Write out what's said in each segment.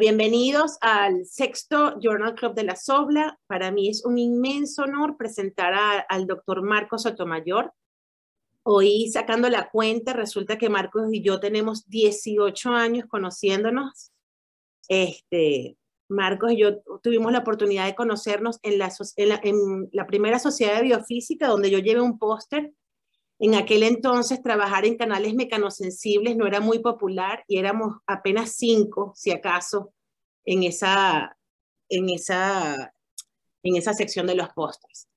Bienvenidos al sexto Journal Club de la Sobla. Para mí es un inmenso honor presentar al doctor Marcos Sotomayor. Hoy sacando la cuenta, resulta que Marcos y yo tenemos 18 años conociéndonos. Este, Marcos y yo tuvimos la oportunidad de conocernos en la, en la primera sociedad de biofísica, donde yo llevé un póster en aquel entonces trabajar en canales mecanosensibles no era muy popular y éramos apenas cinco, si acaso, en esa, en esa, en esa sección de los postres.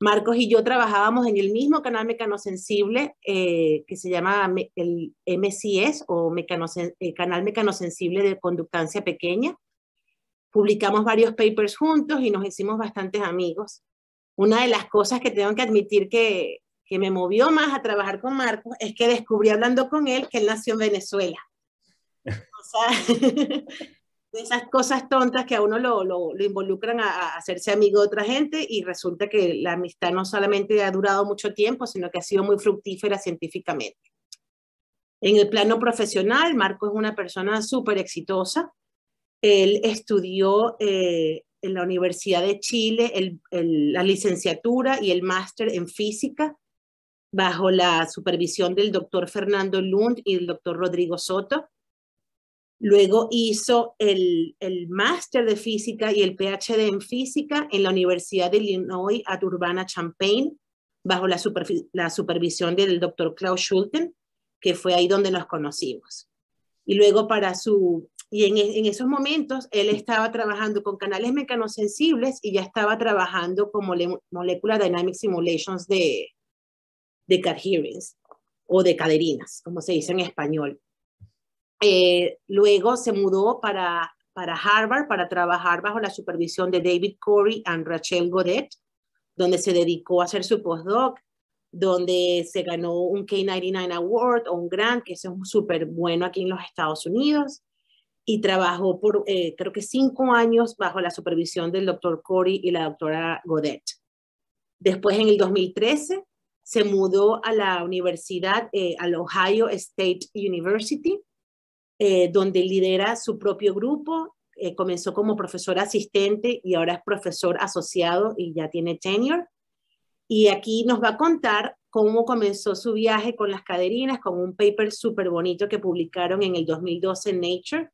Marcos y yo trabajábamos en el mismo canal mecanosensible eh, que se llama el MCS o el eh, Canal Mecanosensible de Conductancia Pequeña. Publicamos varios papers juntos y nos hicimos bastantes amigos. Una de las cosas que tengo que admitir que que me movió más a trabajar con Marcos es que descubrí hablando con él que él nació en Venezuela. esas cosas tontas que a uno lo, involucran a, hacerse amigo de otra gente y resulta que la amistad no solamente ha durado mucho tiempo, sino que ha sido muy fructífera científicamente. En el plano profesional, Marco es una persona súper exitosa. Él estudió eh, en la Universidad de Chile la licenciatura y el máster en física bajo la supervisión del doctor Fernando Lund y el doctor Rodrigo Soto. Luego hizo el, el máster de física y el PhD en física en la Universidad de Illinois at Urbana-Champaign, bajo la, supervisión del doctor Klaus Schulten, que fue ahí donde nos conocimos. Y luego para su... Y en, e, esos momentos él estaba trabajando con canales mecanosensibles y ya estaba trabajando con Molecular Dynamic Simulations de, de o de caderinas, como se dice en español. Eh, luego se mudó para, para Harvard para trabajar bajo la supervisión de David Corey y Rachel Godet, donde se dedicó a hacer su postdoc, donde se ganó un K99 Award o un grant, que es súper bueno aquí en los Estados Unidos, y trabajó por eh, creo que cinco años bajo la supervisión del doctor Corey y la doctora Godet. Después, en el 2013, se mudó a la universidad, eh, al Ohio State University, eh, donde lidera su propio grupo. Eh, comenzó como profesor asistente y ahora es profesor asociado y ya tiene tenure. Y aquí nos va a contar cómo comenzó su viaje con las caderinas, con un paper súper bonito que publicaron en el 2012 en Nature.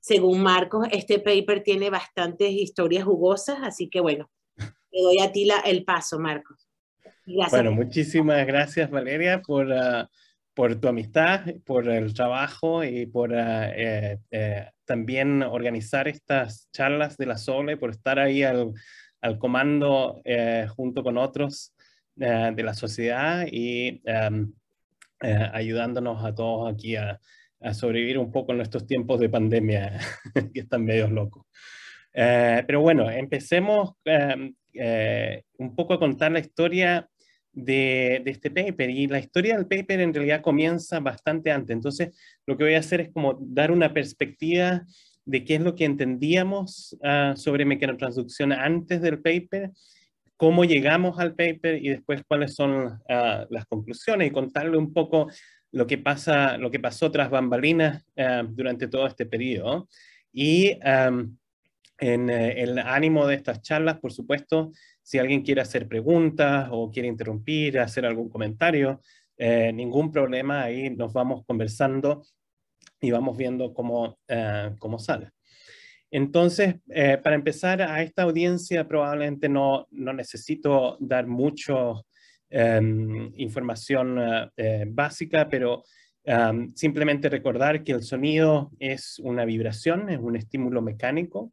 Según Marcos, este paper tiene bastantes historias jugosas, así que bueno, le doy a ti el paso, Marcos. Bueno, muchísimas gracias Valeria por, ah, por tu amistad, por el trabajo y por ah, eh, eh, también organizar estas charlas de la SOLE, por estar ahí al, al comando eh, junto con otros de la sociedad y em, ayudándonos a todos aquí a, sobrevivir un poco en estos tiempos de pandemia que están medio locos. pero bueno, empecemos em, un poco a contar la historia de, este paper. Y la historia del paper en realidad comienza bastante antes. Entonces, lo que voy a hacer es como dar una perspectiva de qué es lo que entendíamos ah, sobre mecanotransducción antes del paper, cómo llegamos al paper y después cuáles son ah, las conclusiones y contarle un poco lo que, pasa, lo que pasó tras bambalinas ah, durante todo este periodo. Y en eh, el ánimo de estas charlas, por supuesto, si alguien quiere hacer preguntas o quiere interrumpir, hacer algún comentario, eh, ningún problema, ahí nos vamos conversando y vamos viendo cómo, eh, sale. Entonces, eh, para empezar, a esta audiencia probablemente no, necesito dar mucho em, información básica, pero em, simplemente recordar que el sonido es una vibración, es un estímulo mecánico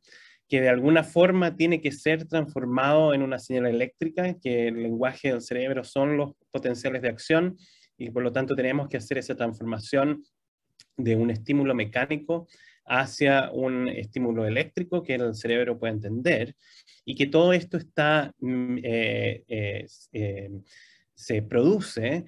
que de alguna forma tiene que ser transformado en una señal eléctrica, que el lenguaje del cerebro son los potenciales de acción y por lo tanto tenemos que hacer esa transformación de un estímulo mecánico hacia un estímulo eléctrico que el cerebro puede entender y que todo esto está, mm, eh, eh, eh, se produce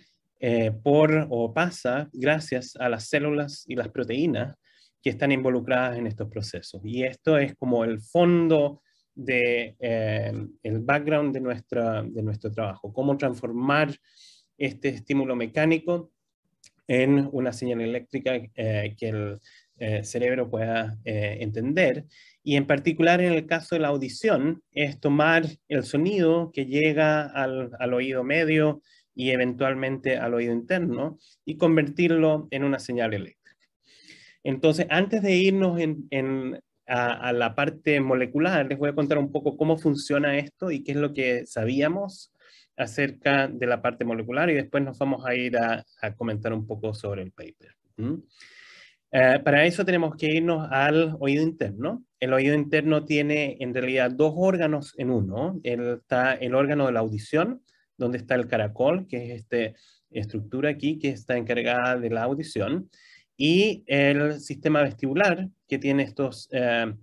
por o pasa gracias a las células y las proteínas que están involucradas en estos procesos. Y esto es como el fondo de, eh, el background de, nuestra, de nuestro trabajo, cómo transformar este estímulo mecánico en una señal eléctrica eh, que el eh, cerebro pueda entender. Y en particular en el caso de la audición, es tomar el sonido que llega al, al oído medio y eventualmente al oído interno y convertirlo en una señal eléctrica. Entonces, antes de irnos a, la parte molecular, les voy a contar un poco cómo funciona esto y qué es lo que sabíamos acerca de la parte molecular y después nos vamos a ir a, comentar un poco sobre el paper. Eh, para eso tenemos que irnos al oído interno. El oído interno tiene en realidad dos órganos en uno. está el órgano de la audición, donde está el caracol, que es esta estructura aquí que está encargada de la audición y el sistema vestibular, que tiene estos eh,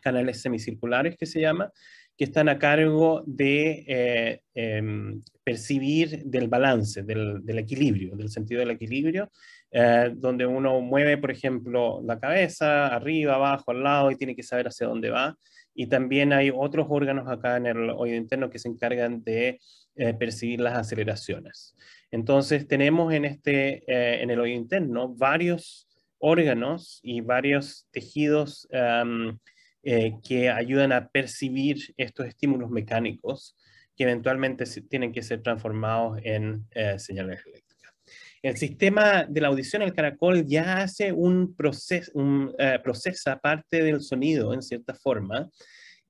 canales semicirculares que se llama, que están a cargo de eh, em, percibir del balance, del, equilibrio, del sentido del equilibrio, eh, donde uno mueve, por ejemplo, la cabeza arriba, abajo, al lado y tiene que saber hacia dónde va. Y también hay otros órganos acá en el oído interno que se encargan de percibir las aceleraciones. Entonces tenemos en, este, eh, en el oído interno varios órganos y varios tejidos eh, que ayudan a percibir estos estímulos mecánicos que eventualmente tienen que ser transformados en eh, señales eléctricas. El sistema de la audición, el caracol, ya hace un proceso, procesa parte del sonido en cierta forma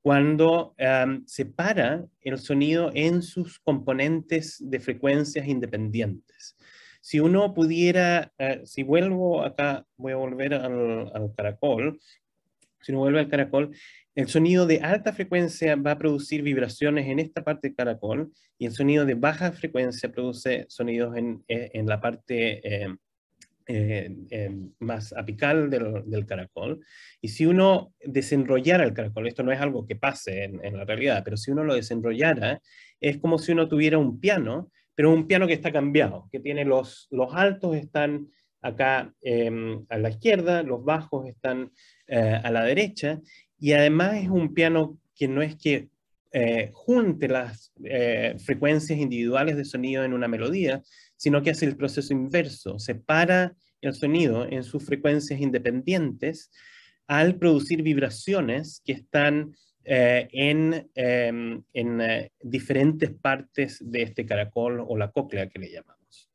cuando se separa el sonido en sus componentes de frecuencias independientes. Si uno pudiera, eh, si vuelvo acá, voy a volver al, caracol, si uno vuelve al caracol, el sonido de alta frecuencia va a producir vibraciones en esta parte del caracol y el sonido de baja frecuencia produce sonidos en, eh, en la parte em, eh, em, más apical del, caracol. Y si uno desenrollara el caracol, esto no es algo que pase en, la realidad, pero si uno lo desenrollara, es como si uno tuviera un piano, pero un piano que está cambiado, que tiene los, altos están acá em, a la izquierda, los bajos están eh, a la derecha, y además es un piano que no es que eh, junte las frecuencias individuales de sonido en una melodía, sino que hace el proceso inverso, separa el sonido en sus frecuencias independientes al producir vibraciones que están eh, en, em, eh, diferentes partes de este caracol o la cóclea que le llamamos.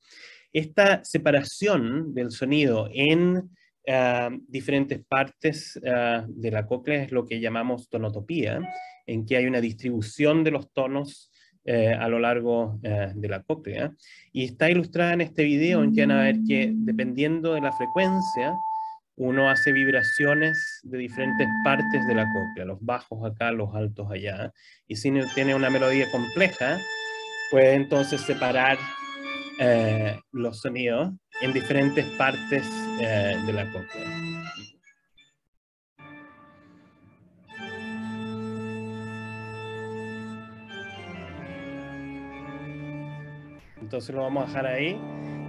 Esta separación del sonido en eh, diferentes partes de la cóclea es lo que llamamos tonotopía, en que hay una distribución de los tonos eh, a lo largo eh, de la cóclea. Y está ilustrada en este video en que van a ver que dependiendo de la frecuencia, uno hace vibraciones de diferentes partes de la cóclea, los bajos acá, los altos allá. Y si tiene una melodía compleja, puede entonces separar eh, los sonidos en diferentes partes de la cóclea. entonces lo vamos a dejar ahí.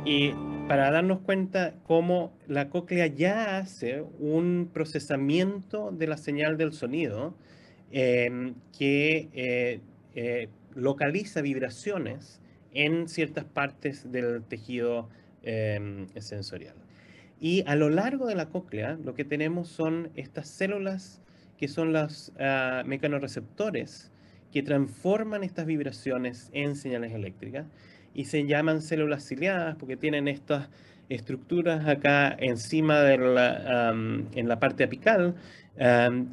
Y para darnos cuenta cómo la cóclea ya hace un procesamiento de la señal del sonido em, que eh, eh, localiza vibraciones en ciertas partes del tejido em, sensorial. Y a lo largo de la cóclea lo que tenemos son estas células que son los ah, mecanorreceptores que transforman estas vibraciones en señales eléctricas y se llaman células ciliadas porque tienen estas estructuras acá encima de la, en la parte apical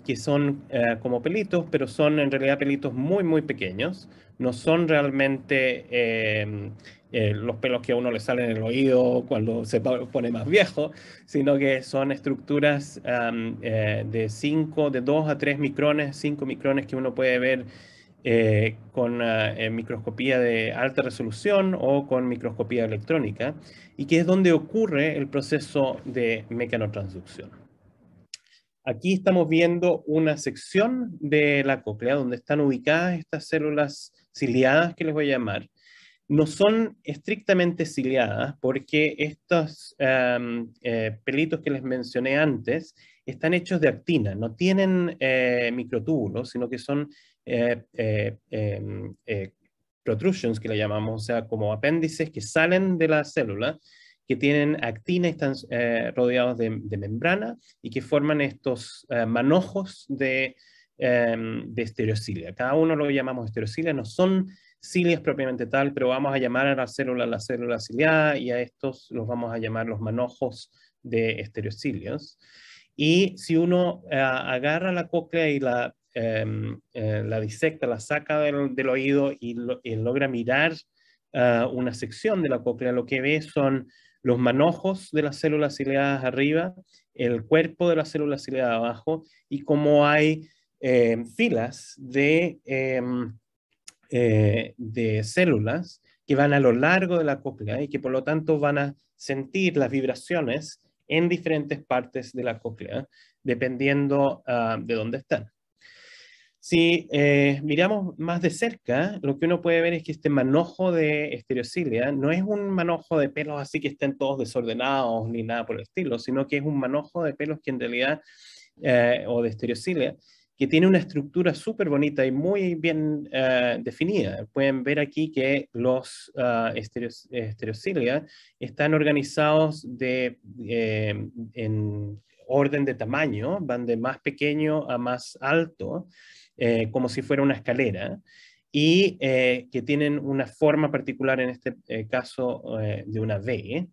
que son eh, como pelitos, pero son en realidad pelitos muy, muy pequeños. No son realmente em, eh, los pelos que a uno le salen en el oído cuando se pone más viejo, sino que son estructuras eh, de 5, de 2 a 3 micrones, 5 micrones que uno puede ver eh, con ah, microscopía de alta resolución o con microscopía electrónica, y que es donde ocurre el proceso de mecanotransducción. Aquí estamos viendo una sección de la cóclea donde están ubicadas estas células ciliadas que les voy a llamar. No son estrictamente ciliadas porque estos eh, pelitos que les mencioné antes están hechos de actina, no tienen eh, microtúbulos, sino que son eh, eh, em, eh, protrusions que le llamamos, o sea, como apéndices que salen de la célula, que tienen actina están rodeados de, membrana y que forman estos manojos de, em, estereocilia. Cada uno lo llamamos estereocilia, no son cilias propiamente tal, pero vamos a llamar a la célula la célula ciliada y a estos los vamos a llamar los manojos de estereocilios. Y si uno agarra la cóclea y la Em, eh, la disecta, la saca del, oído y, logra mirar ah, una sección de la cóclea, lo que ve son los manojos de las células ciliadas arriba, el cuerpo de las células ciliadas abajo y cómo hay em, filas em, eh, de, células que van a lo largo de la cóclea y que por lo tanto van a sentir las vibraciones en diferentes partes de la cóclea, dependiendo ah, de dónde están. Si eh, miramos más de cerca, lo que uno puede ver es que este manojo de estereocilia no es un manojo de pelos así que estén todos desordenados ni nada por el estilo, sino que es un manojo de pelos que en realidad, eh, o de estereocilia, que tiene una estructura súper bonita y muy bien eh, definida. Pueden ver aquí que los ah, estereocilia están organizados de, en orden de tamaño, van de más pequeño a más alto, eh, como si fuera una escalera y eh, que tienen una forma particular, en este eh, caso de una V,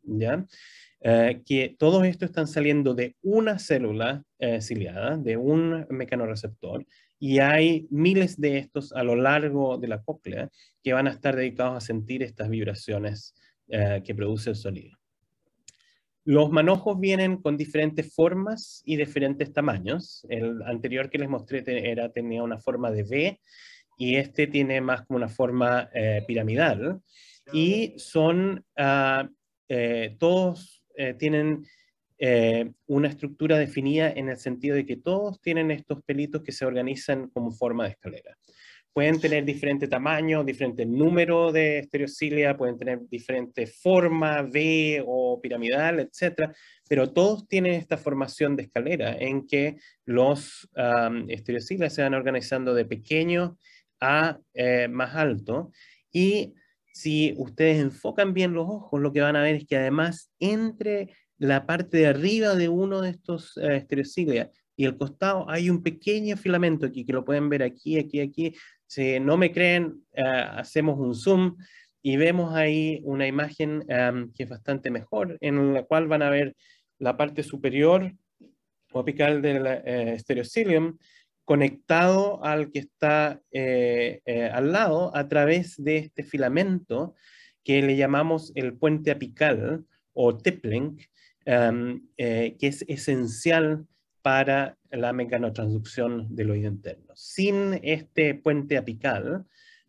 que todos estos están saliendo de una célula ciliada, de un mecanorreceptor, y hay miles de estos a lo largo de la cóclea que van a estar dedicados a sentir estas vibraciones que produce el sonido. Los manojos vienen con diferentes formas y diferentes tamaños. El anterior que les mostré era, tenía una forma de V y este tiene más como una forma eh, piramidal. Y son, ah, eh, todos eh, tienen una estructura definida en el sentido de que todos tienen estos pelitos que se organizan como forma de escalera pueden tener diferente tamaño, diferente número de estereocilia, pueden tener diferente forma, V o piramidal, etc. Pero todos tienen esta formación de escalera en que los estereocilia se van organizando de pequeño a eh, más alto. Y si ustedes enfocan bien los ojos, lo que van a ver es que además entre la parte de arriba de uno de estos eh, estereocilia y el costado hay un pequeño filamento aquí, que lo pueden ver aquí, aquí, aquí, si no me creen, eh, hacemos un zoom y vemos ahí una imagen que es bastante mejor, en la cual van a ver la parte superior o apical del estriocilium eh, conectado al que está eh, al lado a través de este filamento que le llamamos el puente apical o teplenk, que es esencial para la mecanotransducción del oído interno. Sin este puente apical,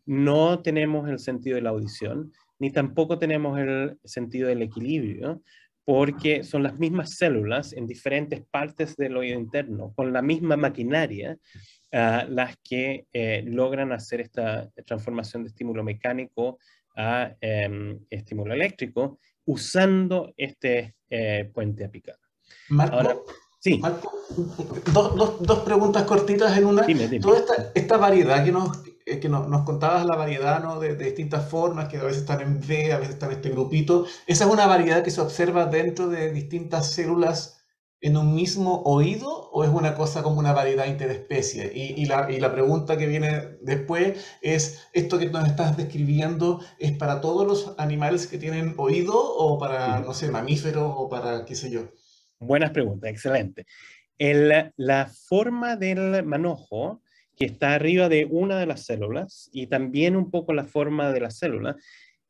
no tenemos el sentido de la audición, ni tampoco tenemos el sentido del equilibrio, porque son las mismas células en diferentes partes del oído interno, con la misma maquinaria, ah, las que eh, logran hacer esta transformación de estímulo mecánico a em, estímulo eléctrico usando este eh, puente apical. Marco, Sí. dos, preguntas cortitas en una. Toda esta, variedad que nos, eh, nos, contabas, la variedad ¿no? de, distintas formas, que a veces están en B, a veces están en este grupito, esa es una variedad que se observa dentro de distintas células en un mismo oído o es una cosa como una variedad interespecie? Y, y, la, y, la, pregunta que viene después es, ¿esto que nos estás describiendo es para todos los animales que tienen oído o para, no sé, mamíferos o para qué sé yo? Buenas preguntas, excelente. la forma del manojo, que está arriba de una de las células, y también un poco la forma de la célula,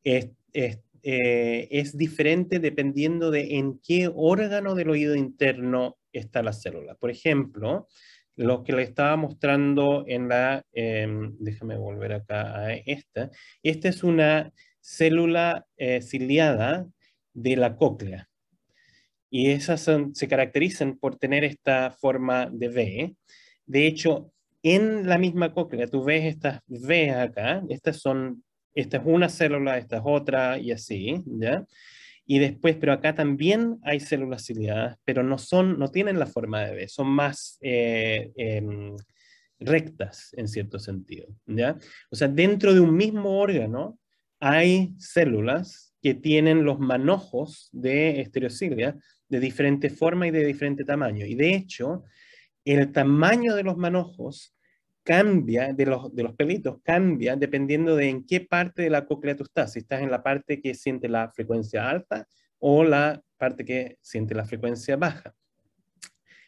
es, eh, diferente dependiendo de en qué órgano del oído interno está la célula. Por ejemplo, lo que le estaba mostrando en la, em, déjame volver acá a esta, esta es una célula eh, ciliada de la cóclea y esas se caracterizan por tener esta forma de V. De hecho, en la misma cóclea, tú ves estas V acá, estas son, esta es una célula, esta es otra y así, ¿ya? Y después, pero acá también hay células ciliadas, pero no, son, no tienen la forma de V, son más eh, em, rectas en cierto sentido. ¿ya? O sea, dentro de un mismo órgano hay células que tienen los manojos de estereocilia de diferente forma y de diferente tamaño. Y de hecho, el tamaño de los manojos cambia, de los, de los pelitos, cambia dependiendo de en qué parte de la cóclea tú estás. Si estás en la parte que siente la frecuencia alta o la parte que siente la frecuencia baja.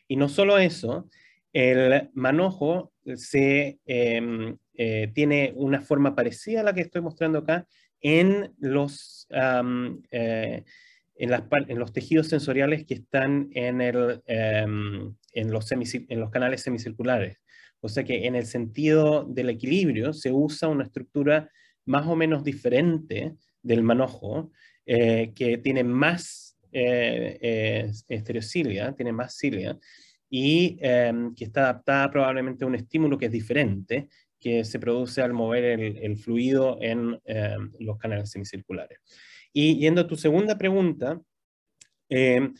Y no solo eso, el manojo se, em, eh, tiene una forma parecida a la que estoy mostrando acá en los... Eh, en, los tejidos sensoriales que están en, em, los en los canales semicirculares. O sea que en el sentido del equilibrio se usa una estructura más o menos diferente del manojo, eh, que tiene más eh, estereocilia, tiene más cilia, y em, que está adaptada probablemente a un estímulo que es diferente, que se produce al mover el fluido en em, los canales semicirculares. Y yendo a tu segunda pregunta, em,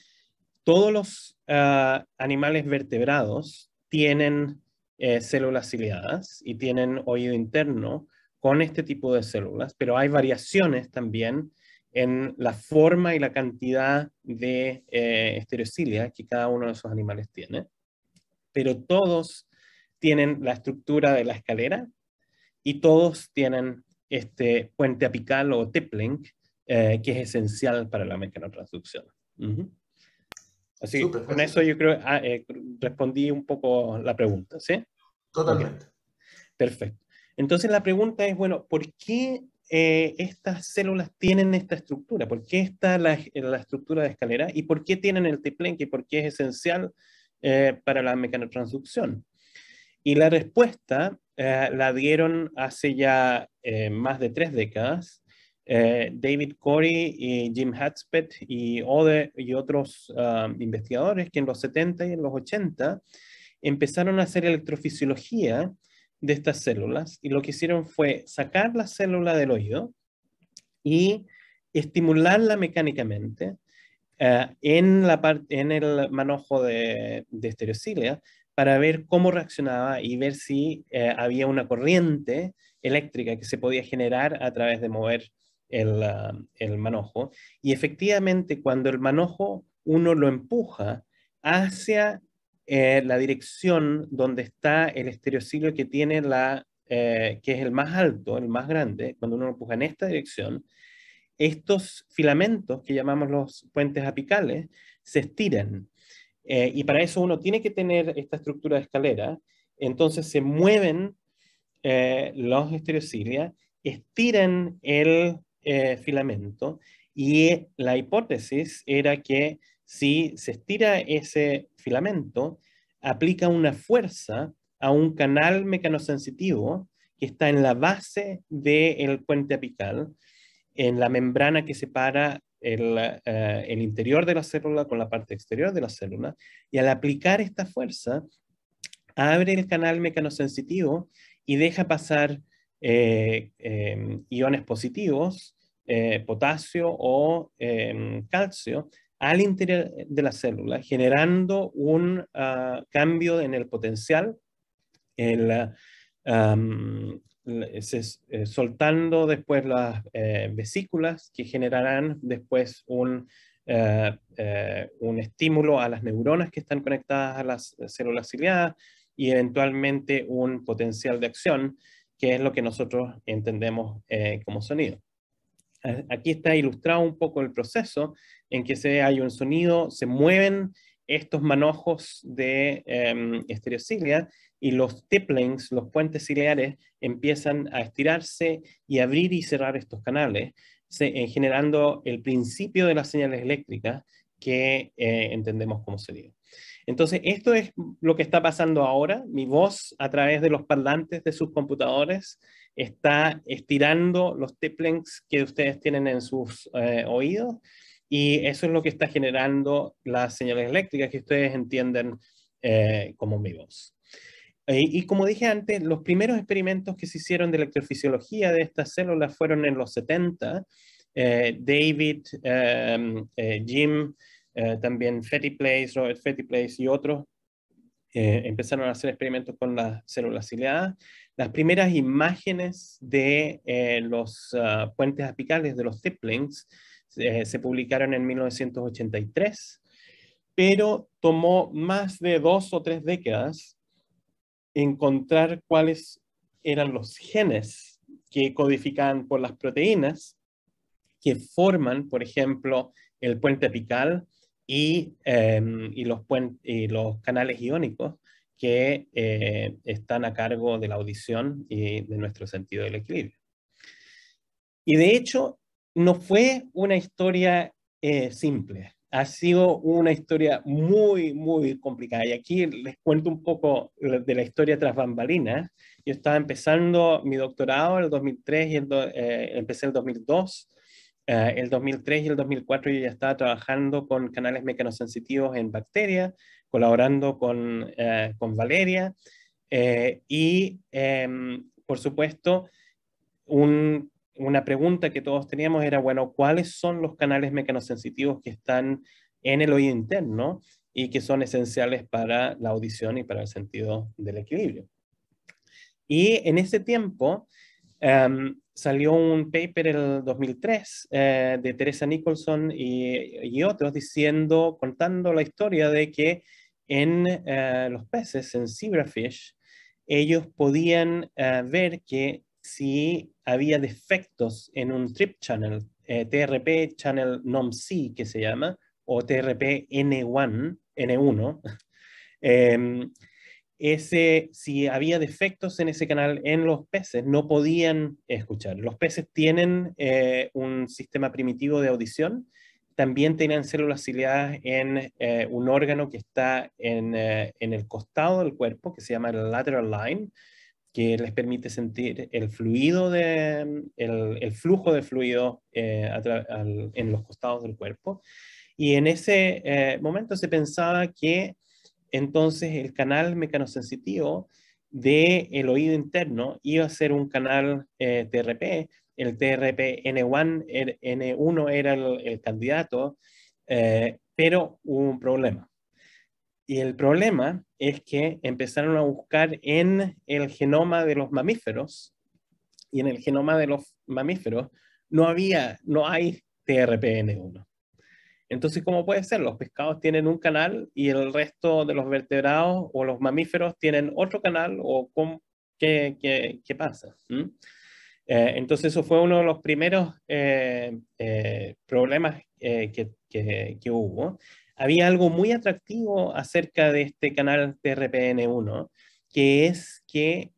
todos los ah, animales vertebrados tienen eh, células ciliadas y tienen oído interno con este tipo de células, pero hay variaciones también en la forma y la cantidad de eh, estereocilia que cada uno de esos animales tiene. Pero todos tienen la estructura de la escalera y todos tienen este puente apical o tepling eh, que es esencial para la mecanotransducción. Así que con eso yo creo ah, eh, respondí un poco la pregunta, ¿sí? Totalmente. Perfecto. Entonces la pregunta es, bueno, ¿por qué eh, estas células tienen esta estructura? ¿Por qué está la, la, estructura de escalera? ¿Y por qué tienen el tiplenque? ¿Por qué es esencial para la mecanotransducción? Y la respuesta la dieron hace ya más de tres décadas eh, David Corey y Jim Hatspet y, otros um, investigadores que en los 70 y en los 80 empezaron a hacer electrofisiología de estas células y lo que hicieron fue sacar la célula del oído y estimularla mecánicamente eh, en, la en el manojo de, de estereocilia para ver cómo reaccionaba y ver si eh, había una corriente eléctrica que se podía generar a través de mover el, el manojo. Y efectivamente, cuando el manojo uno lo empuja hacia eh, la dirección donde está el estereocilio que tiene la, eh, que es el más alto, el más grande, cuando uno lo empuja en esta dirección, estos filamentos que llamamos los puentes apicales se estiran. Eh, y para eso uno tiene que tener esta estructura de escalera. Entonces se mueven los estereocilia, estiran el eh, filamento y la hipótesis era que si se estira ese filamento, aplica una fuerza a un canal mecanosensitivo que está en la base del puente apical, en la membrana que separa el, eh, el, interior de la célula con la parte exterior de la célula, y al aplicar esta fuerza, abre el canal mecanosensitivo y deja pasar eh, em, iones positivos, eh, potasio o em, calcio, al interior de la célula, generando un ah, cambio en el potencial, eh, soltando después las vesículas que generarán después un, un estímulo a las neuronas que están conectadas a las células ciliadas y eventualmente un potencial de acción que es lo que nosotros entendemos eh, como sonido. Aquí está ilustrado un poco el proceso en que se, hay un sonido, se mueven estos manojos de em, estereocilia y los tiplings, los puentes ciliares, empiezan a estirarse y abrir y cerrar estos canales, eh, generando el principio de las señales eléctricas que eh, entendemos como sonido. Entonces, esto es lo que está pasando ahora. Mi voz a través de los parlantes de sus computadores está estirando los tiplings que ustedes tienen en sus eh, oídos y eso es lo que está generando las señales eléctricas que ustedes entienden eh, como mi voz. Y, como dije antes, los primeros experimentos que se hicieron de electrofisiología de estas células fueron en los 70. Eh, David, Jim eh, también Fetty Place, Robert Place y otros, eh, empezaron a hacer experimentos con las células ciliadas. Las primeras imágenes de eh, los ah, puentes apicales de los tiplings se publicaron en 1983, pero tomó más de dos o tres décadas encontrar cuáles eran los genes que codificaban por las proteínas que forman, por ejemplo, el puente apical Em, y, los, y los canales iónicos que eh, están a cargo de la audición y de nuestro sentido del equilibrio. Y de hecho, no fue una historia eh, simple, ha sido una historia muy, muy complicada. Y aquí les cuento un poco de la historia tras bambalinas. Yo estaba empezando mi doctorado en el 2003 y eh, empecé en el 2002 eh, el 2003 y el 2004 yo ya estaba trabajando con canales mecanosensitivos en bacterias, colaborando con, eh, Valeria eh, y, em, por supuesto, una pregunta que todos teníamos era, bueno, ¿cuáles son los canales mecanosensitivos que están en el oído interno y que son esenciales para la audición y para el sentido del equilibrio? Y en ese tiempo, Em, salió un paper en el 2003 eh, de Teresa Nicholson y, otros diciendo, contando la historia de que en eh, los peces, en zebrafish, ellos podían eh, ver que si había defectos en un trip channel, TRP channel NOMC que se llama, o TRP N1, N1 ese, si había defectos en ese canal en los peces, no podían escuchar. Los peces tienen eh, un sistema primitivo de audición, también tienen células ciliadas en eh, un órgano que está en, eh, en, el costado del cuerpo, que se llama el lateral line, que les permite sentir el fluido de, el, flujo de fluido en los costados del cuerpo. Y en ese momento se pensaba que entonces el canal mecanosensitivo del el oído interno iba a ser un canal eh, TRP, el TRPN1 el er, N1 era el, candidato, eh, pero hubo un problema. Y el problema es que empezaron a buscar en el genoma de los mamíferos y en el genoma de los mamíferos no había, no hay TRPN1. Entonces, ¿cómo puede ser? Los pescados tienen un canal y el resto de los vertebrados o los mamíferos tienen otro canal o qué, qué, qué, pasa. Eh, entonces, eso fue uno de los primeros eh, eh, problemas que, que, que, hubo. Había algo muy atractivo acerca de este canal TRPN1, que es que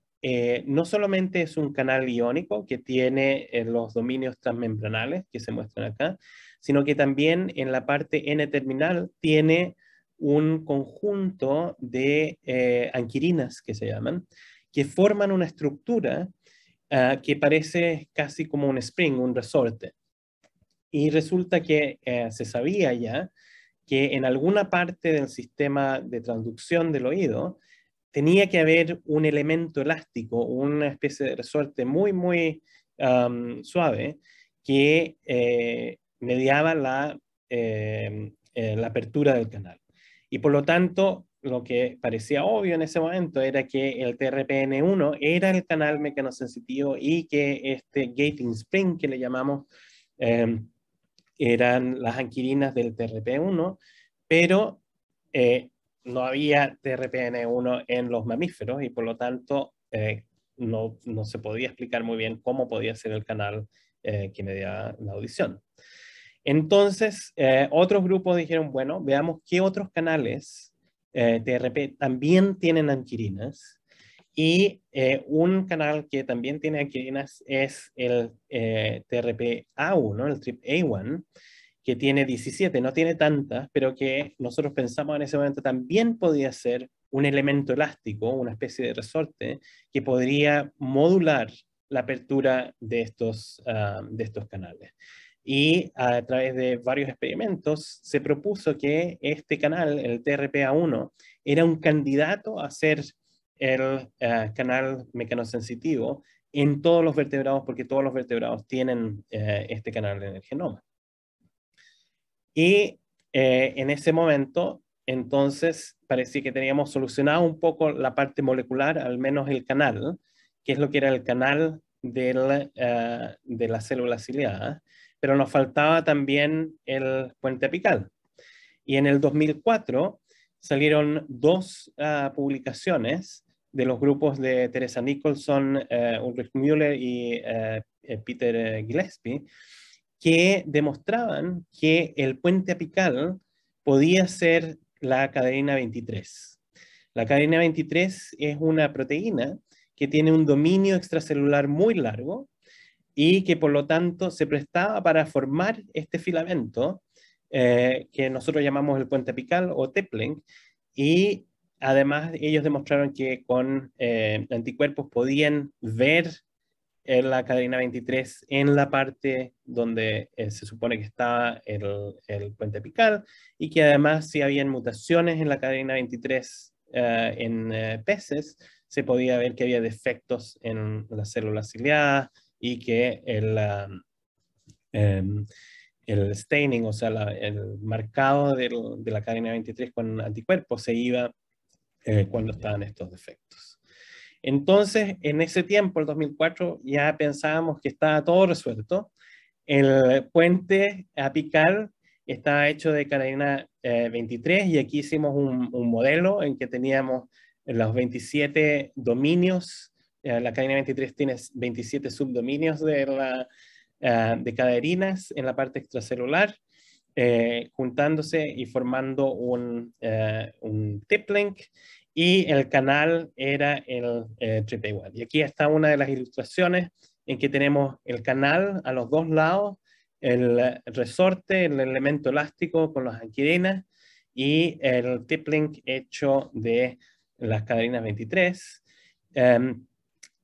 no solamente es un canal iónico que tiene los dominios transmembranales que se muestran acá, sino que también en la parte N-terminal tiene un conjunto de eh, anquirinas que se llaman, que forman una estructura ah, que parece casi como un spring, un resorte. Y resulta que eh, se sabía ya que en alguna parte del sistema de transducción del oído tenía que haber un elemento elástico, una especie de resorte muy, muy suave que eh, mediaba em, eh, la, apertura del canal. Y por lo tanto, lo que parecía obvio en ese momento era que el TRPN1 era el canal mecanosensitivo y que este gating spring que le llamamos em, eran las anquilinas del TRP1, pero eh, no había TRPN1 en los mamíferos y por lo tanto eh, no, no, se podía explicar muy bien cómo podía ser el canal que mediaba la audición. Entonces, eh, otros grupos dijeron, bueno, veamos qué otros canales TRP eh, también tienen anquirinas. Y eh, un canal que también tiene anquirinas es el trP a 1 el trip a 1 que tiene 17, no tiene tantas, pero que nosotros pensamos en ese momento también podía ser un elemento elástico, una especie de resorte, que podría modular la apertura de ah, de estos canales y a través de varios experimentos se propuso que este canal, el TRPA1, era un candidato a ser el eh, canal mecanosensitivo en todos los vertebrados, porque todos los vertebrados tienen eh, este canal en el genoma. Y eh, en ese momento, entonces, parecía que teníamos solucionado un poco la parte molecular, al menos el canal, que es lo que era el canal de la célula ciliada, pero nos faltaba también el puente apical. Y en el 2004 salieron dos ah, publicaciones de los grupos de Teresa Nicholson, eh, Ulrich Müller y eh, eh, Peter Gillespie, que demostraban que el puente apical podía ser la cadena 23. La cadena 23 es una proteína que tiene un dominio extracelular muy largo y que por lo tanto se prestaba para formar este filamento eh, que nosotros llamamos el puente apical o tepling y además ellos demostraron que con eh, anticuerpos podían ver eh, la cadena 23 en la parte donde se supone que estaba el, el, puente apical y que además si habían mutaciones en la cadena 23 en peces, se podía ver que había defectos en las células ciliadas, y que el, ah, em, el staining, o sea, el marcado de la cadena 23 con anticuerpos se iba eh, cuando estaban estos defectos. Entonces, en ese tiempo, el 2004, ya pensábamos que estaba todo resuelto. El puente apical estaba hecho de cadena 23 eh, y aquí hicimos un, un modelo en que teníamos los 27 dominios eh, la cadena 23 tiene 27 subdominios de, la, eh, de caderinas en la parte extracelular, eh, juntándose y formando un, y el canal era el eh, TRPA1. Y aquí está una de las ilustraciones en que tenemos el canal a los dos lados, el resorte, el elemento elástico con las anquirinas y el tip hecho de las caderinas 23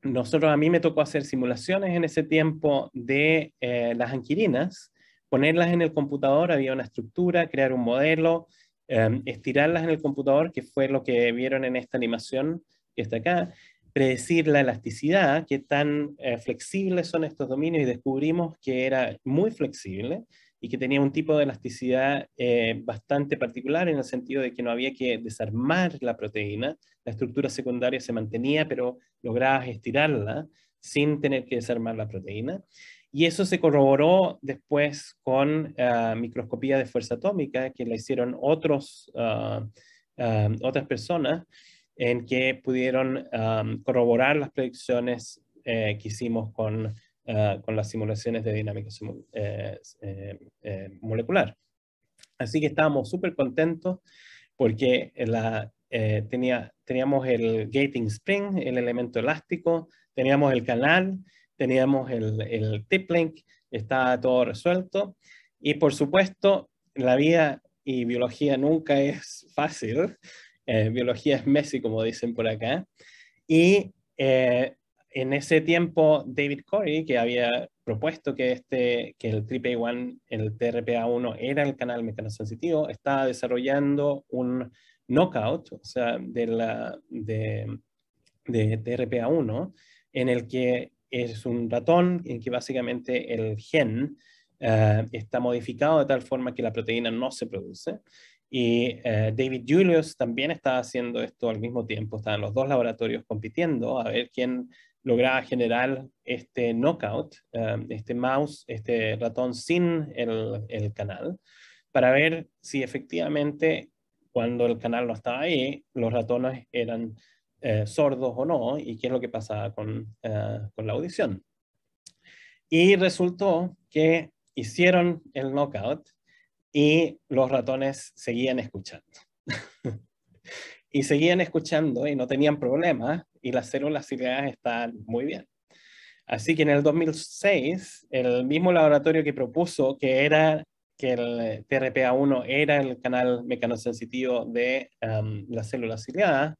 nosotros a mí me tocó hacer simulaciones en ese tiempo de eh, las anquilinas, ponerlas en el computador, había una estructura, crear un modelo, em, estirarlas en el computador, que fue lo que vieron en esta animación que está acá, predecir la elasticidad, qué tan eh, flexibles son estos dominios y descubrimos que era muy flexible y que tenía un tipo de elasticidad eh, bastante particular en el sentido de que no había que desarmar la proteína, la estructura secundaria se mantenía, pero lograba estirarla sin tener que desarmar la proteína. Y eso se corroboró después con ah, microscopía de fuerza atómica que la hicieron otros, ah, ah, otras personas en que pudieron corroborar las predicciones eh, que hicimos con Ah, con las simulaciones de dinámica eh, eh, eh, molecular. Así que estábamos súper contentos porque la, tenía, teníamos el gating spring, el elemento elástico, teníamos el canal, teníamos el, el tip link, estaba todo resuelto. Y por supuesto, la vida y biología nunca es fácil. biología es Messi, como dicen por acá. Y en ese tiempo, David Corey, que había propuesto que, este, que el TRPA1, el TRPA1 era el canal mecanosensitivo, estaba desarrollando un knockout, de, la, de, TRPA1, en el que es un ratón, en que básicamente el gen eh, está modificado de tal forma que la proteína no se produce. Y eh, David Julius también estaba haciendo esto al mismo tiempo, estaban los dos laboratorios compitiendo a ver quién lograba generar este knockout, um, este mouse, este ratón sin el, canal, para ver si efectivamente cuando el canal no estaba ahí, los ratones eran eh, sordos o no, y qué es lo que pasaba con, eh, con la audición. Y resultó que hicieron el knockout y los ratones seguían escuchando. y seguían escuchando y no tenían problemas y las células ciliadas están muy bien. Así que en el 2006, el mismo laboratorio que propuso que era que el TRPA1 era el canal mecanosensitivo de las células ciliadas,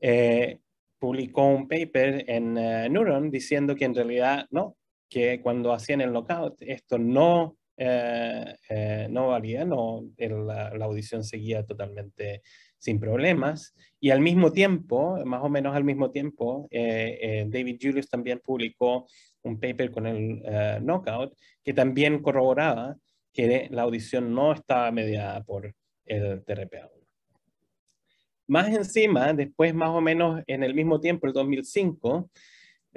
eh, publicó un paper en eh, Neuron diciendo que en realidad no, que cuando hacían el knockout esto no, eh, no valía, no, la, la, audición seguía totalmente sin problemas. Y al mismo tiempo, más o menos al mismo tiempo, eh, eh, David Julius también publicó un paper con el eh, knockout que también corroboraba que la audición no estaba mediada por el TRPA1. Más encima, después más o menos en el mismo tiempo, el 2005,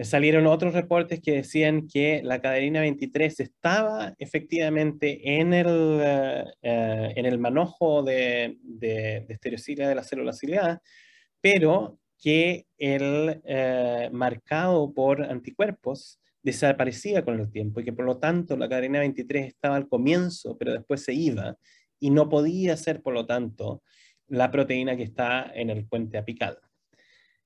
salieron otros reportes que decían que la caderina 23 estaba efectivamente en el, eh, eh, en el manojo de, de, de de las células pero que el eh, marcado por anticuerpos desaparecía con el tiempo y que por lo tanto la caderina 23 estaba al comienzo, pero después se iba y no podía ser por lo tanto la proteína que está en el puente apical.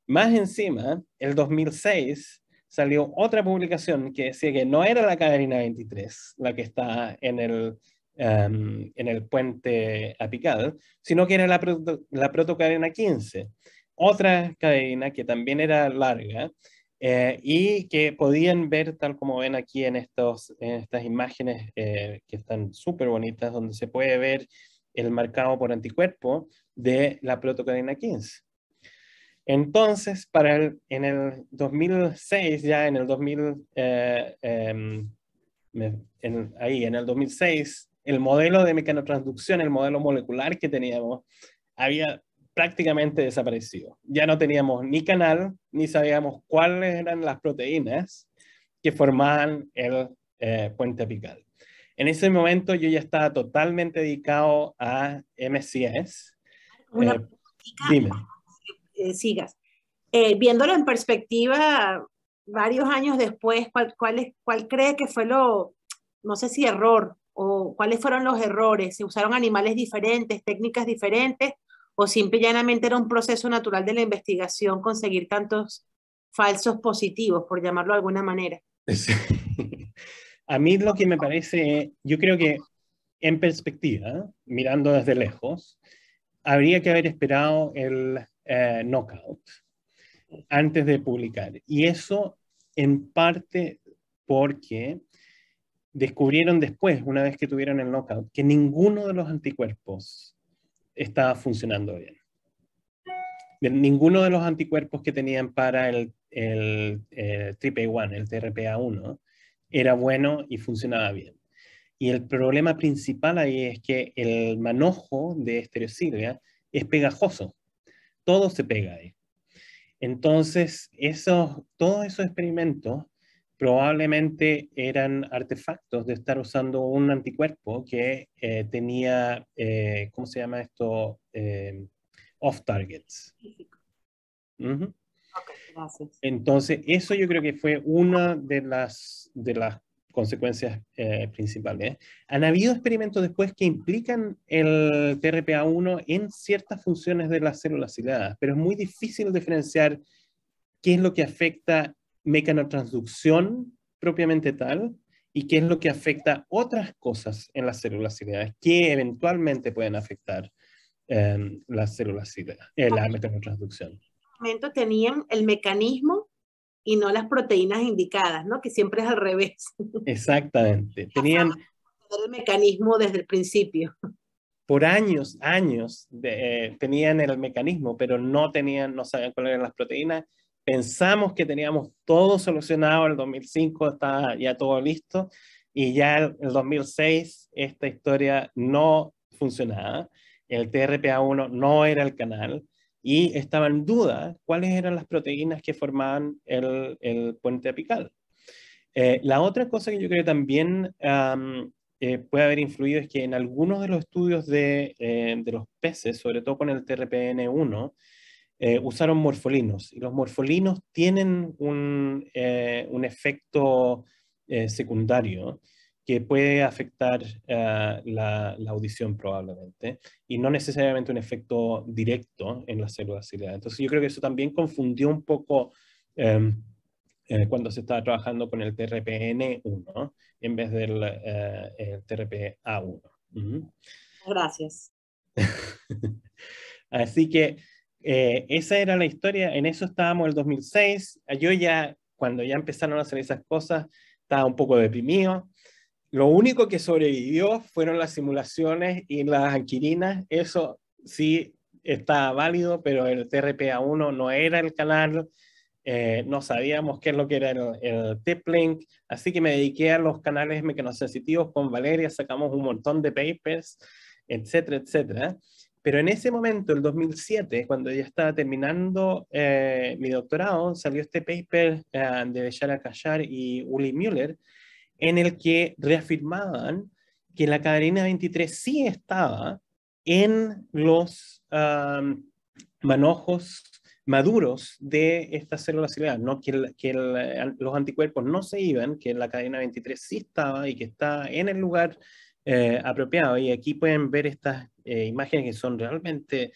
Más encima, el 2006 salió otra publicación que decía que no era la cadena 23, la que está en el, em, en el puente apical, sino que era la, proto, 15, otra cadena que también era larga eh, y que podían ver, tal como ven aquí en, estos, en estas imágenes eh, que están súper bonitas, donde se puede ver el marcado por anticuerpo de la protocadena 15. Entonces, para en el 2006, ya en el 2000, eh, em, ahí en el 2006, el modelo de mecanotransducción, el modelo molecular que teníamos, había prácticamente desaparecido. Ya no teníamos ni canal, ni sabíamos cuáles eran las proteínas que formaban el eh, puente apical. En ese momento yo ya estaba totalmente dedicado a MCS. Una eh, dime. Eh, sigas. Eh, viéndolo en perspectiva, varios años después, ¿cuál, ¿cuál cree que fue lo, no sé si error, o cuáles fueron los errores? ¿Se usaron animales diferentes, técnicas diferentes, o simple llanamente era un proceso natural de la investigación conseguir tantos falsos positivos, por llamarlo de alguna manera? A mí lo que me parece, yo creo que en perspectiva, mirando desde lejos, habría que haber esperado el eh, knockout antes de publicar. Y eso en parte porque descubrieron después, una vez que tuvieron el knockout, que ninguno de los anticuerpos estaba funcionando bien. ninguno de los anticuerpos que tenían para el, el, eh, el TRPA1, el TRPA1, era bueno y funcionaba bien. Y el problema principal ahí es que el manojo de estereocilia es pegajoso todo se pega ahí. Entonces, esos, todos esos experimentos probablemente eran artefactos de estar usando un anticuerpo que eh, tenía, eh, ¿cómo se llama esto? Eh, off targets. Entonces, eso yo creo que fue una de las, de las consecuencias eh, principales. Han habido experimentos después que implican el TRPA1 en ciertas funciones de las células ciliadas, pero es muy difícil diferenciar qué es lo que afecta mecanotransducción propiamente tal y qué es lo que afecta otras cosas en las células ciliadas que eventualmente pueden afectar eh, las células eh, la mecanotransducción. En momento tenían el mecanismo y no las proteínas indicadas, ¿no? Que siempre es al revés. Exactamente. Tenían el mecanismo desde el principio. Por años, años eh, tenían el mecanismo, pero no tenían, no sabían cuáles eran las proteínas. Pensamos que teníamos todo solucionado, el 2005 estaba ya todo listo y ya en el 2006 esta historia no funcionaba. El TRPA1 no era el canal y estaba en duda cuáles eran las proteínas que formaban el, puente apical. Eh, la otra cosa que yo creo también eh, puede haber influido es que en algunos de los estudios de, eh, los peces, sobre todo con el TRPN1, usaron morfolinos. Y los morfolinos tienen un efecto secundario que puede afectar eh, la, audición probablemente y no necesariamente un efecto directo en la células ciliadas. Entonces yo creo que eso también confundió un poco em, eh, cuando se estaba trabajando con el TRPN1 en vez del trp eh, el TRPA1. Gracias. Así que esa era la historia, en eso estábamos el 2006, yo ya cuando ya empezaron a hacer esas cosas estaba un poco deprimido, lo único que sobrevivió fueron las simulaciones y las anquilinas. Eso sí está válido, pero el TRPA1 no era el canal. Eh, no sabíamos qué es lo que era el, el así que me dediqué a los canales mecanosensitivos con Valeria, sacamos un montón de papers, etcétera, etcétera. Pero en ese momento, el 2007, cuando ya estaba terminando eh, mi doctorado, salió este paper eh, de Bechara callar y Uli Müller, en el que reafirmaban que la cadena 23 sí estaba en los um, manojos maduros de esta célula ciliadas, ¿no? que, los anticuerpos no se iban, que la cadena 23 sí estaba y que está en el lugar eh, apropiado. Y aquí pueden ver estas eh, imágenes que son realmente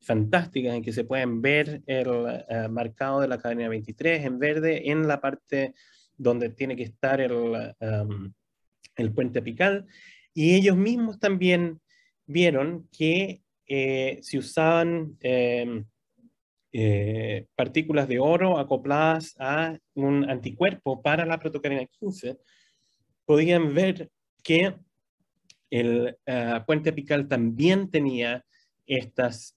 fantásticas, en que se pueden ver el eh, marcado de la cadena 23 en verde en la parte donde tiene que estar um, el, puente apical, y ellos mismos también vieron que eh, si usaban em, eh, partículas de oro acopladas a un anticuerpo para la protocarina 15, podían ver que el eh, puente apical también tenía estas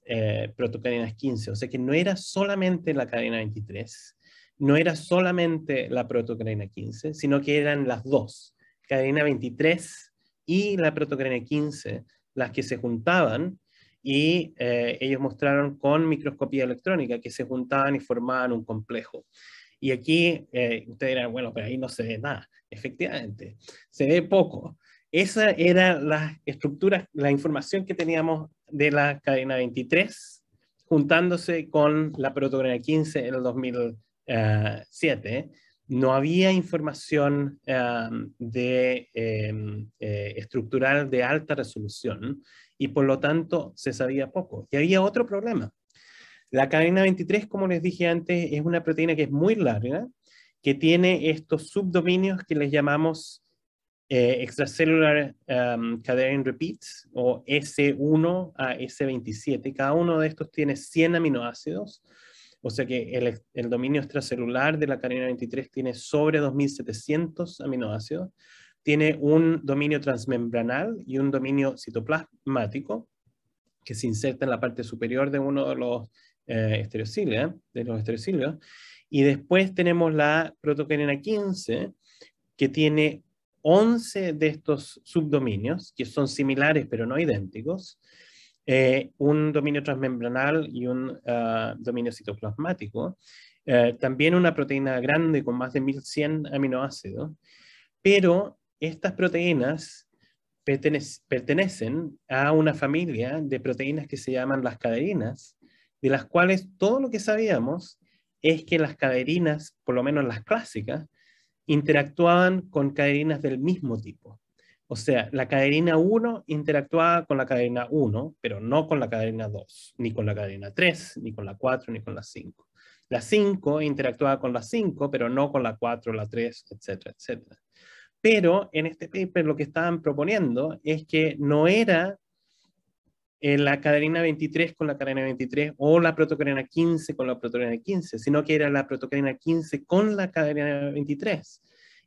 protocarinas 15, o sea que no era solamente la cadena 23, no era solamente la protocadena 15, sino que eran las dos, cadena 23 y la protocadena 15, las que se juntaban y eh, ellos mostraron con microscopía electrónica que se juntaban y formaban un complejo. Y aquí eh, ustedes dirán, bueno, pero ahí no se ve nada. Efectivamente, se ve poco. Esa era la estructura, la información que teníamos de la cadena 23 juntándose con la protocadena 15 en el 2000. Eh, no había información em, de, em, eh, estructural de alta resolución y por lo tanto se sabía poco. Y había otro problema. La cadena 23, como les dije antes, es una proteína que es muy larga, que tiene estos subdominios que les llamamos eh, extracellular em, cadena repeats o S1 a S27. Cada uno de estos tiene 100 aminoácidos. O sea que el, dominio extracelular de la carina 23 tiene sobre 2.700 aminoácidos, tiene un dominio transmembranal y un dominio citoplasmático que se inserta en la parte superior de uno de los eh, de los estereocilios. Y después tenemos la protocarina 15, que tiene 11 de estos subdominios, que son similares pero no idénticos. Eh, un dominio transmembranal y un ah, dominio citoplasmático, eh, también una proteína grande con más de 1100 aminoácidos, pero estas proteínas pertenecen a una familia de proteínas que se llaman las caderinas, de las cuales todo lo que sabíamos es que las caderinas, por lo menos las clásicas, interactuaban con caderinas del mismo tipo. O sea, la cadena 1 interactuaba con la cadena 1, pero no con la cadena 2, ni con la cadena 3, ni con la 4, ni con la 5. La 5 interactuaba con la 5, pero no con la 4, la 3, etcétera, etcétera. Pero en este paper lo que estaban proponiendo es que no era la cadena 23 con la cadena 23 o la protocarina 15 con la protocadena 15, sino que era la protocarina 15 con la cadena 23.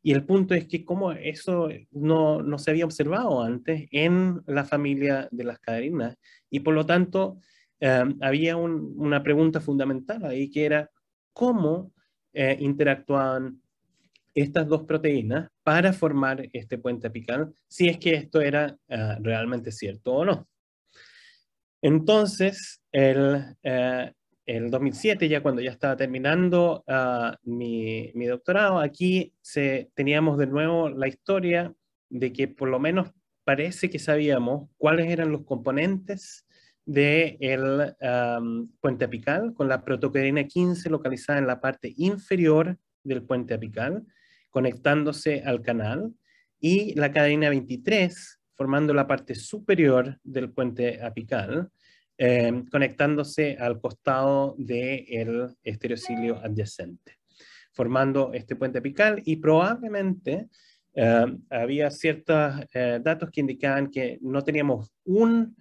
Y el punto es que como eso no, se había observado antes en la familia de las caderinas y por lo tanto em, había una pregunta fundamental ahí que era cómo eh, interactuaban estas dos proteínas para formar este puente apical, si es que esto era eh, realmente cierto o no. Entonces, el, eh, el 2007, ya cuando ya estaba terminando ah, mi, doctorado, aquí se, teníamos de nuevo la historia de que por lo menos parece que sabíamos cuáles eran los componentes del de puente apical con la protocadena 15 localizada en la parte inferior del puente apical, conectándose al canal, y la cadena 23 formando la parte superior del puente apical, Em, conectándose al costado del el estereocilio adyacente, formando este puente apical y probablemente em, había ciertos eh, datos que indicaban que no teníamos un,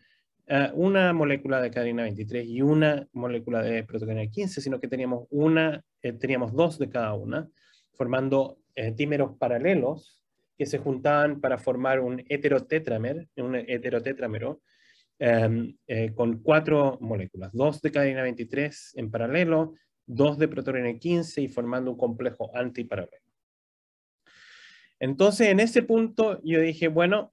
eh, una molécula de cadena 23 y una molécula de protocadena 15, sino que teníamos, una, eh, teníamos dos de cada una, formando tímeros paralelos que se juntaban para formar un heterotetramer, un heterotetramero, Em, eh, con cuatro moléculas, dos de cadena 23 en paralelo, dos de proteína 15 y formando un complejo antiparalelo. Entonces, en ese punto yo dije, bueno,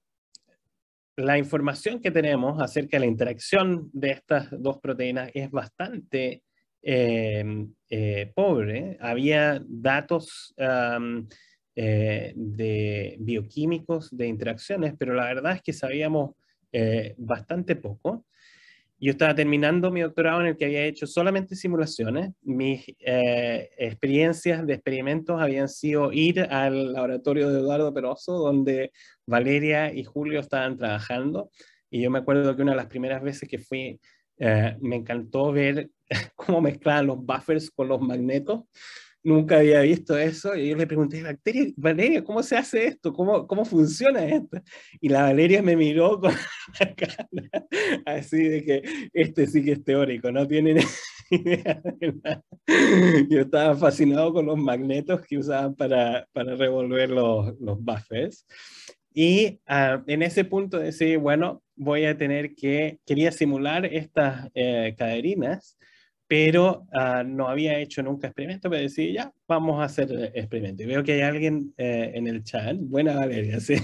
la información que tenemos acerca de la interacción de estas dos proteínas es bastante em, eh, pobre. Había datos eh, de bioquímicos de interacciones, pero la verdad es que sabíamos eh, bastante poco. Yo estaba terminando mi doctorado en el que había hecho solamente simulaciones. Mis eh, experiencias de experimentos habían sido ir al laboratorio de Eduardo Peroso, donde Valeria y Julio estaban trabajando. Y yo me acuerdo que una de las primeras veces que fui, eh, me encantó ver cómo mezclaban los buffers con los magnetos nunca había visto eso. Y yo le pregunté, Bacteria, Valeria, ¿cómo se hace esto? ¿Cómo, cómo funciona esto? Y la Valeria me miró con la cara así de que este sí que es teórico, no tiene idea de nada. Yo estaba fascinado con los magnetos que usaban para, para revolver los, los Y ah, en ese punto decidí, bueno, voy a tener que, quería simular estas eh, caderinas pero ah, no había hecho nunca experimento, pero decía ya, vamos a hacer eh, experimento. veo que hay alguien eh, en el chat. Buena Valeria, sí.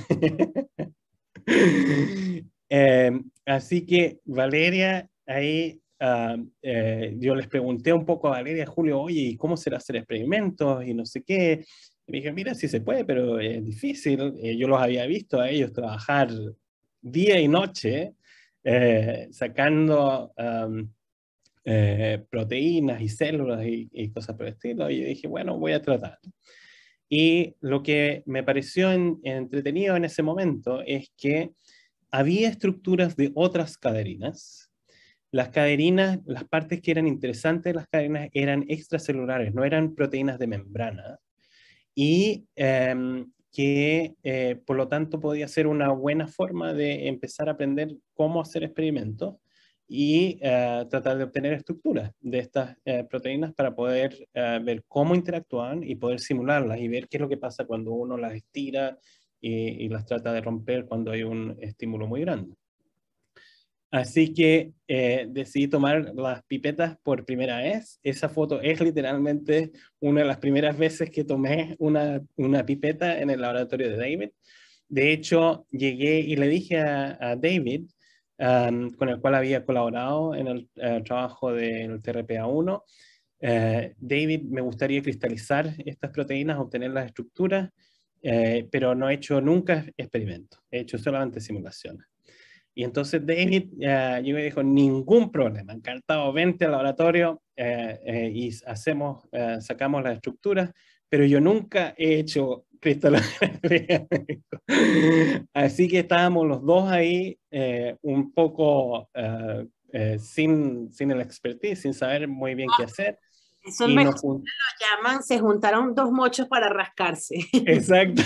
Em, así que Valeria, ahí ah, eh, yo les pregunté un poco a Valeria, Julio, oye, ¿y cómo será hacer experimentos? Y no sé qué. me dije, mira, sí se puede, pero es difícil. yo los había visto a ellos trabajar día y noche, sacando... Eh, proteínas y células y, cosas por el estilo. Y dije, bueno, voy a tratar. Y lo que me pareció entretenido en ese momento es que había estructuras de otras caderinas. Las caderinas, las partes que eran interesantes de las caderinas eran extracelulares, no eran proteínas de membrana. Y em, que eh, por lo tanto podía ser una buena forma de empezar a aprender cómo hacer experimentos y eh, tratar de obtener estructuras de estas eh, proteínas para poder eh, ver cómo interactúan y poder simularlas y ver qué es lo que pasa cuando uno las estira y, las trata de romper cuando hay un estímulo muy grande. Así que decidí tomar las pipetas por primera vez. Esa foto es literalmente una de las primeras veces que tomé una, pipeta en el laboratorio de David. De hecho, llegué y le dije a David, Em, con el cual había colaborado en el, eh, trabajo del TRPA1. Eh, David, me gustaría cristalizar estas proteínas, obtener las estructuras, eh, pero no he hecho nunca experimentos, he hecho solamente simulaciones. Y entonces David yo me dijo, ningún problema, encantado, vente al laboratorio y hacemos, sacamos las estructuras, pero yo nunca he hecho cristalografía. Así que estábamos los dos ahí eh, un poco eh, eh, sin, sin el expertise, sin saber muy bien qué hacer. Eso nos... llaman, se juntaron dos mochos para rascarse. Exacto.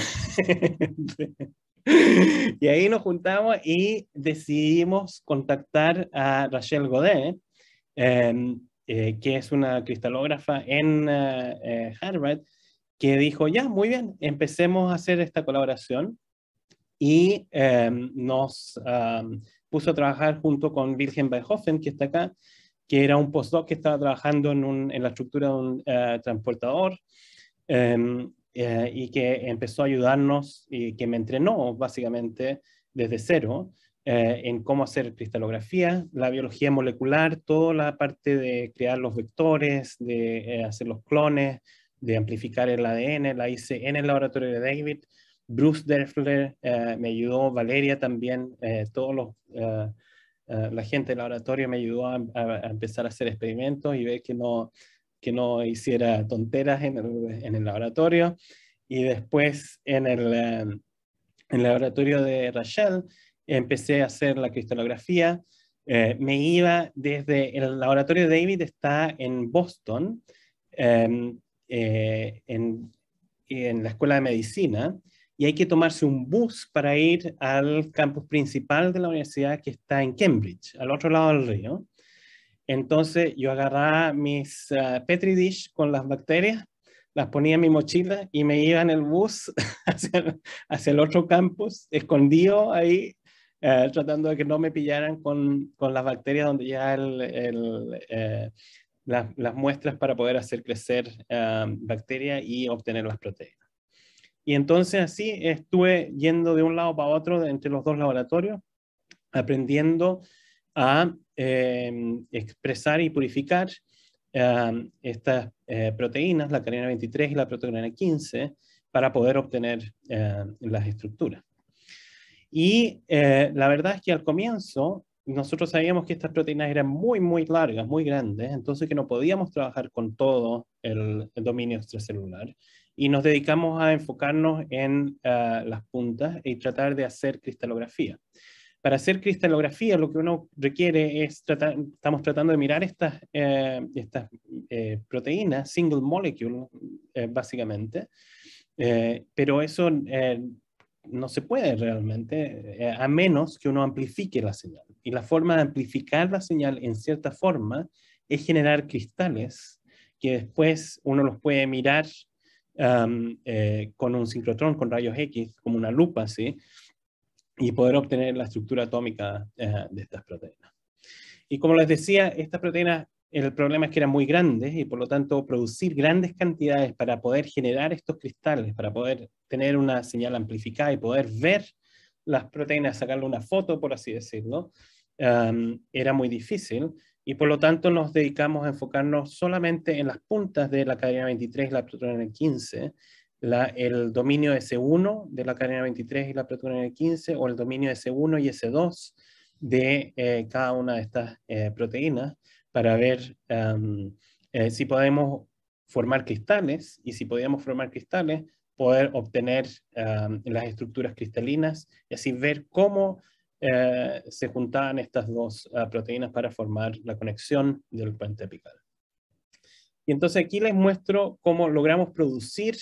y ahí nos juntamos y decidimos contactar a Rachel Godet, em, que es una cristalógrafa en Harvard, que dijo, ya, muy bien, empecemos a hacer esta colaboración y em, nos puso a trabajar junto con Wilhelm Behofen, que está acá, que era un postdoc que estaba trabajando en, la estructura de un eh, transportador em, eh, y que empezó a ayudarnos y que me entrenó básicamente desde cero eh, en cómo hacer cristalografía, la biología molecular, toda la parte de crear los vectores, de hacer los clones, de amplificar el ADN, la hice en el laboratorio de David, Bruce Derfler eh, me ayudó, Valeria también, eh, todos los, eh, eh, la gente del laboratorio me ayudó a, empezar a hacer experimentos y ver que no, que no hiciera tonteras en el, en el laboratorio. Y después en el, en el laboratorio de Rachel empecé a hacer la cristalografía. me iba desde el laboratorio de David, está en Boston. Em, eh, en, la Escuela de Medicina y hay que tomarse un bus para ir al campus principal de la universidad que está en Cambridge, al otro lado del río. Entonces yo agarraba mis ah, petri dish con las bacterias, las ponía en mi mochila y me iba en el bus hacia, el otro campus, escondido ahí eh, tratando de que no me pillaran con, con las bacterias donde ya el, eh, las, muestras para poder hacer crecer um, bacteria y obtener las proteínas. Y entonces así estuve yendo de un lado para otro entre los dos laboratorios, aprendiendo a em, expresar y purificar um, estas eh, proteínas, la carina 23 y la proteína 15, para poder obtener eh, las estructuras. Y eh, la verdad es que al comienzo nosotros sabíamos que estas proteínas eran muy, muy largas, muy grandes, entonces que no podíamos trabajar con todo el, dominio extracelular. Y nos dedicamos a enfocarnos en eh, las puntas y tratar de hacer cristalografía. Para hacer cristalografía lo que uno requiere es, estamos tratando de mirar estas, eh, estas eh, proteínas, single molecule, básicamente, pero eso no se puede realmente, eh, a menos que uno amplifique la señal. Y la forma de amplificar la señal en cierta forma es generar cristales que después uno los puede mirar eh, con un sincrotrón, con rayos X, como una lupa, ¿sí? y poder obtener la estructura atómica eh, de estas proteínas. Y como les decía, estas proteínas el problema es que eran muy grandes y por lo tanto producir grandes cantidades para poder generar estos cristales, para poder tener una señal amplificada y poder ver las proteínas, sacarle una foto, por así decirlo, um, era muy difícil y por lo tanto nos dedicamos a enfocarnos solamente en las puntas de la cadena 23 y la proteína 15, el dominio S1 de la cadena 23 y la proteína 15 o el dominio S1 y S2 de eh, cada una de estas eh, proteínas para ver eh, si podemos formar cristales y si podíamos formar cristales, poder obtener las estructuras cristalinas y así ver cómo eh, se juntaban estas dos ah, proteínas para formar la conexión del puente apical. Y entonces aquí les muestro cómo logramos producir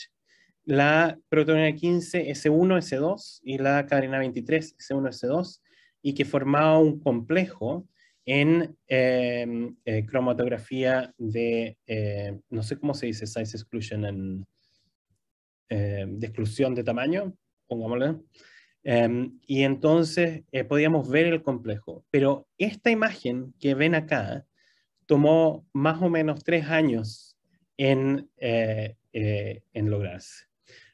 la proteína 15 S1, S2 y la cadena 23 S1, S2 y que formaba un complejo en em, eh, cromatografía de, eh, no sé cómo se dice size exclusion en, em, de exclusión de tamaño, pongámosle. Em, y entonces eh, podíamos ver el complejo. Pero esta imagen que ven acá tomó más o menos tres años en, en lograrse.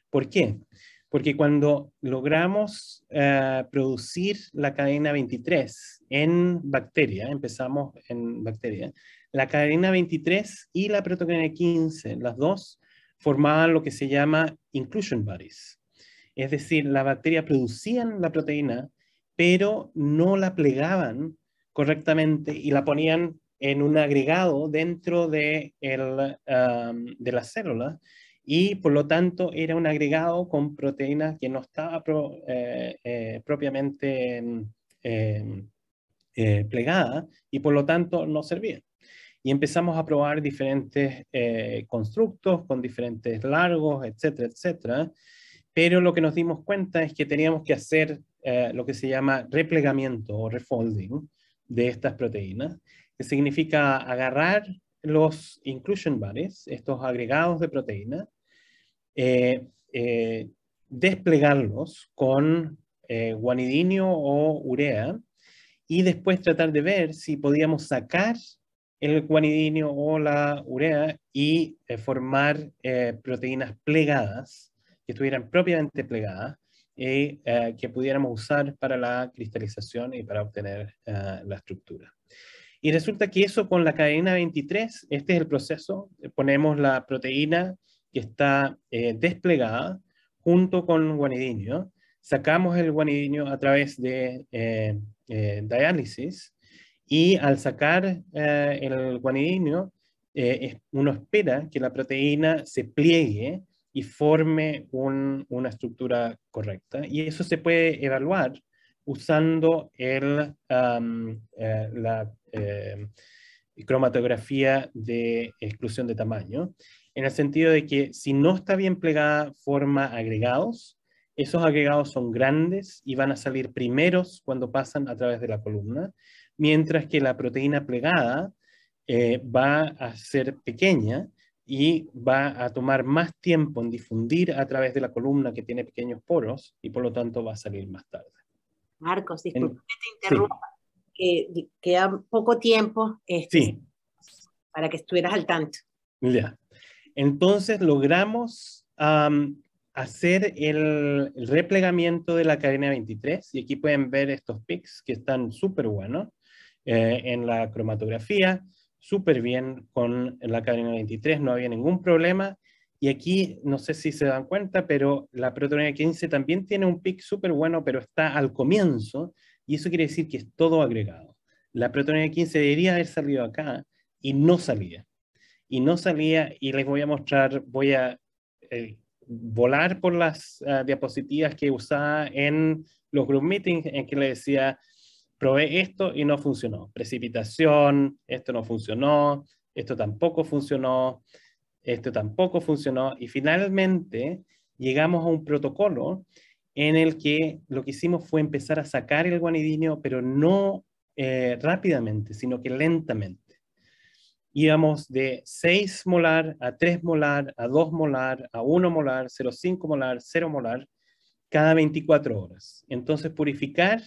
¿Por qué? Porque cuando logramos eh, producir la cadena 23 en bacteria, empezamos en bacteria, la cadena 23 y la proteína 15, las dos, formaban lo que se llama inclusion bodies. Es decir, la bacteria producían la proteína, pero no la plegaban correctamente y la ponían en un agregado dentro de, el, um, célula. de y por lo tanto era un agregado con proteínas que no estaba eh, eh, propiamente mm, em, eh, plegada y por lo tanto no servía. Y empezamos a probar diferentes constructos con diferentes largos, etcétera, etcétera. Pero lo que nos dimos cuenta es que teníamos que hacer lo que se llama replegamiento o refolding de estas proteínas, que significa agarrar los inclusion bodies, estos agregados de proteínas, eh, eh, desplegarlos con eh, guanidinio o urea y después tratar de ver si podíamos sacar el guanidinio o la urea y formar proteínas plegadas, que estuvieran propiamente plegadas, y que pudiéramos usar para la cristalización y para obtener la estructura. Y resulta que eso con la cadena 23, este es el proceso, ponemos la proteína que está eh, desplegada junto con guanidinio. Sacamos el guanidinio a través de eh, eh, diálisis y al sacar eh, el guanidinio, uno espera que la proteína se pliegue y forme una estructura correcta. Y eso se puede evaluar usando el, la cromatografía de exclusión de tamaño en el sentido de que si no está bien plegada, forma agregados. Esos agregados son grandes y van a salir primeros cuando pasan a través de la columna, mientras que la proteína plegada eh, va a ser pequeña y va a tomar más tiempo en difundir a través de la columna que tiene pequeños poros y por lo tanto va a salir más tarde. Marcos, disculpe que te interrumpa, que queda poco tiempo este, sí. para que estuvieras al tanto. Ya. Entonces logramos hacer el, replegamiento de la cadena 23 y aquí pueden ver estos pics que están súper buenos eh, en la cromatografía, súper bien con la cadena 23, no había ningún problema. Y aquí, no sé si se dan cuenta, pero la protonía 15 también tiene un pic súper bueno, pero está al comienzo, y eso quiere decir que es todo agregado. La protonía 15 debería haber salido acá y no salía y no salía y les voy a mostrar, voy a eh, volar por las ah, diapositivas que usaba en los group meetings en que le decía, probé esto y no funcionó, precipitación, esto no funcionó, esto tampoco funcionó, esto tampoco funcionó y finalmente llegamos a un protocolo en el que lo que hicimos fue empezar a sacar el guanidinio, pero no eh, rápidamente, sino que lentamente íbamos de 6 molar a 3 molar, a 2 molar, a 1 molar, 0,5 molar, 0 molar, cada 24 horas. Entonces, purificar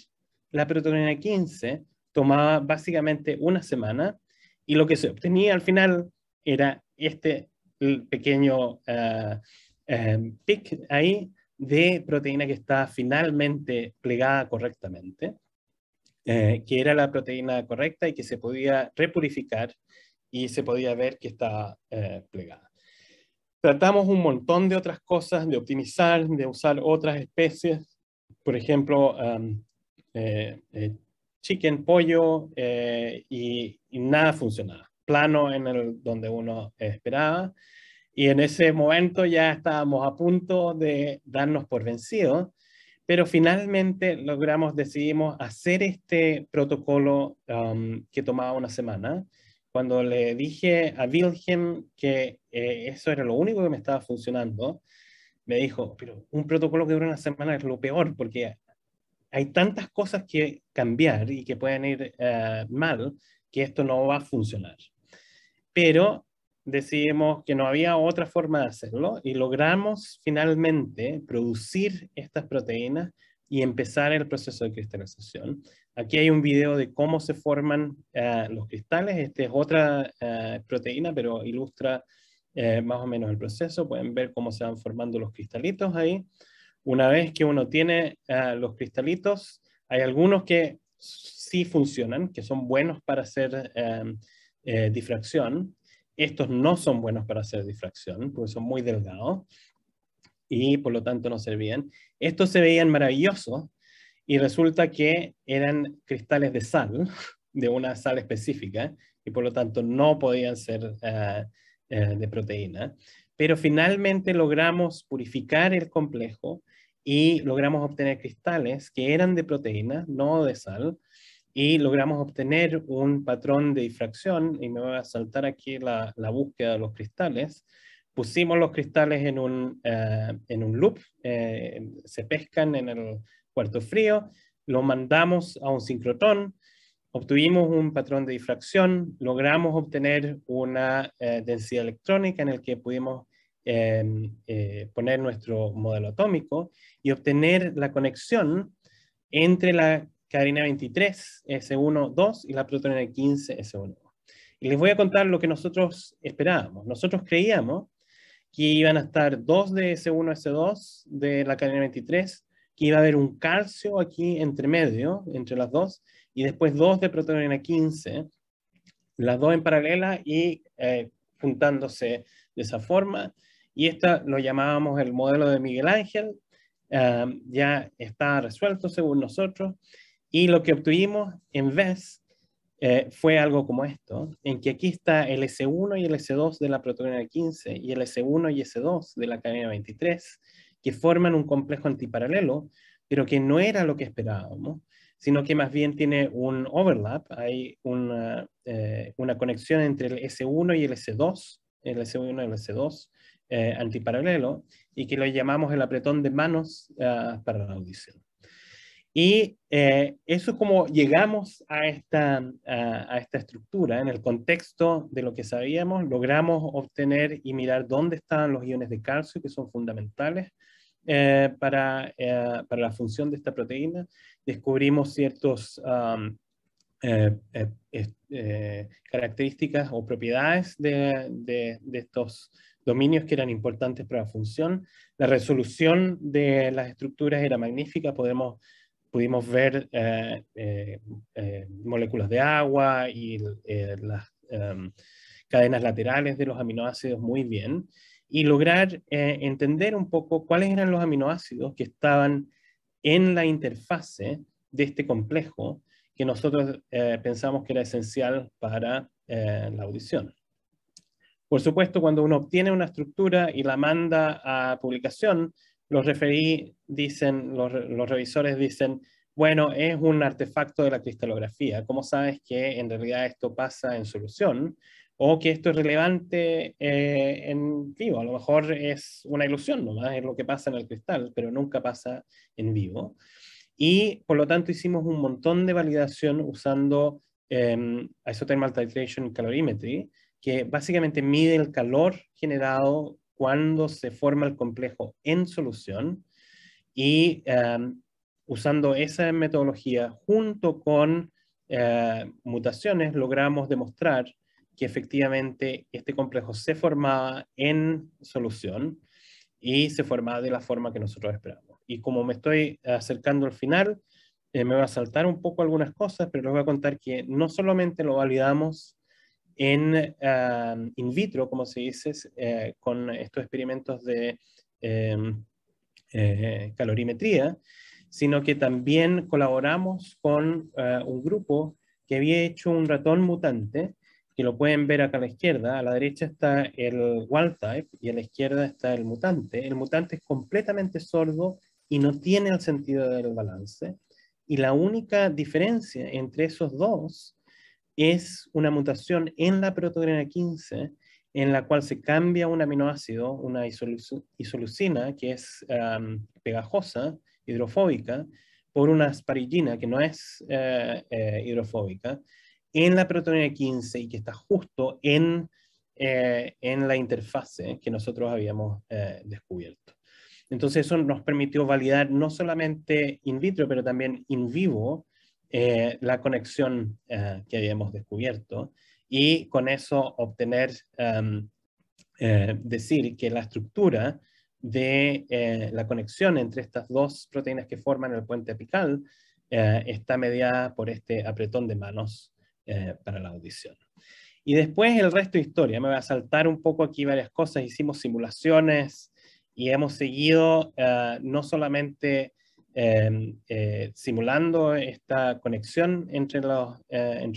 la proteína 15 tomaba básicamente una semana y lo que se obtenía al final era este pequeño uh, pic ahí de proteína que está finalmente plegada correctamente, eh, que era la proteína correcta y que se podía repurificar y se podía ver que estaba eh, plegada. Tratamos un montón de otras cosas, de optimizar, de usar otras especies, por ejemplo, um, eh, eh, chicken, pollo, y, nada funcionaba. Plano en el donde uno esperaba. Y en ese momento ya estábamos a punto de darnos por vencidos, pero finalmente logramos, decidimos hacer este protocolo um, que tomaba una semana cuando le dije a Wilhelm que eh, eso era lo único que me estaba funcionando, me dijo, pero un protocolo que dura una semana es lo peor porque hay tantas cosas que cambiar y que pueden ir eh, mal que esto no va a funcionar. Pero decidimos que no había otra forma de hacerlo y logramos finalmente producir estas proteínas y empezar el proceso de cristalización Aquí hay un video de cómo se forman eh, los cristales. Esta es otra eh, proteína, pero ilustra eh, más o menos el proceso. Pueden ver cómo se van formando los cristalitos ahí. Una vez que uno tiene los cristalitos, hay algunos que sí funcionan, que son buenos para hacer em, difracción. Estos no son buenos para hacer difracción, porque son muy delgados y por lo tanto no servían. Estos se veían maravillosos, y resulta que eran cristales de sal, de una sal específica, y por lo tanto no podían ser ah, eh, de proteína. Pero finalmente logramos purificar el complejo y logramos obtener cristales que eran de proteína, no de sal, y logramos obtener un patrón de difracción, y me voy a saltar aquí la, búsqueda de los cristales. Pusimos los cristales en un, ah, en un loop, eh, se pescan en el, cuarto frío, lo mandamos a un sincrotrón, obtuvimos un patrón de difracción, logramos obtener una eh, densidad electrónica en el que pudimos em, eh, poner nuestro modelo atómico y obtener la conexión entre la cadena 23 S1-2 y la protonina 15 S1. Y les voy a contar lo que nosotros esperábamos. Nosotros creíamos que iban a estar dos de S1-S2 de la cadena 23 que iba a haber un calcio aquí entre medio, entre las dos, y después dos de proteína 15, las dos en paralela y eh, juntándose de esa forma. Y esto lo llamábamos el modelo de Miguel Ángel, um, ya está resuelto según nosotros, y lo que obtuvimos en vez eh, fue algo como esto, en que aquí está el S1 y el S2 de la proteína 15 y el S1 y S2 de la cadena 23, que forman un complejo antiparalelo, pero que no era lo que esperábamos, sino que más bien tiene un overlap, hay una, eh, conexión entre el S1 y el S2, el S1 y el S2 eh, antiparalelo, y que lo llamamos el apretón de manos ah, para la audición. Y eh, eso es como llegamos a esta, a, esta estructura. En el contexto de lo que sabíamos, logramos obtener y mirar dónde estaban los iones de calcio, que son fundamentales eh, para, eh, para, la función de esta proteína. Descubrimos ciertas características o propiedades de, de, de, estos dominios que eran importantes para la función. La resolución de las estructuras era magnífica, podemos pudimos ver eh, eh, eh, moléculas de agua y las em, cadenas laterales de los aminoácidos muy bien y lograr entender un poco cuáles eran los aminoácidos que estaban en la interfase de este complejo que nosotros pensamos que era esencial para la audición. Por supuesto, cuando uno obtiene una estructura y la manda a publicación, los referí dicen, los, revisores dicen, bueno, es un artefacto de la cristalografía. ¿Cómo sabes que en realidad esto pasa en solución? O que esto es relevante eh, en vivo. A lo mejor es una ilusión nomás, es lo que pasa en el cristal, pero nunca pasa en vivo. Y por lo tanto hicimos un montón de validación usando eh, Isothermal Titration Calorimetry, que básicamente mide el calor generado cuando se forma el complejo en solución y em, usando esa metodología junto con eh, mutaciones logramos demostrar que efectivamente este complejo se formaba en solución y se formaba de la forma que nosotros esperamos. Y como me estoy acercando al final, eh, me va a saltar un poco algunas cosas, pero les voy a contar que no solamente lo validamos en um, in vitro, como se dice, eh, con estos experimentos de em, eh, calorimetría, sino que también colaboramos con eh, un grupo que había hecho un ratón mutante, que lo pueden ver acá a la izquierda. A la derecha está el wild type y a la izquierda está el mutante. El mutante es completamente sordo y no tiene el sentido del balance. Y la única diferencia entre esos dos es una mutación en la proteína 15 en la cual se cambia un aminoácido, una isoleucina, que es pegajosa, hidrofóbica, por una asparigina, que no es eh, eh, hidrofóbica, en la proteína 15 y que está justo en, eh, en la interfase que nosotros habíamos descubierto. Entonces eso nos permitió validar no solamente in vitro, pero también in vivo eh, la conexión eh, que habíamos descubierto y con eso obtener, em, eh, decir que la estructura de la conexión entre estas dos proteínas que forman el puente apical está mediada por este apretón de manos para la audición. Y después el resto de historia, me voy a saltar un poco aquí varias cosas, hicimos simulaciones y hemos seguido no solamente Em, eh, simulando esta conexión eh, entre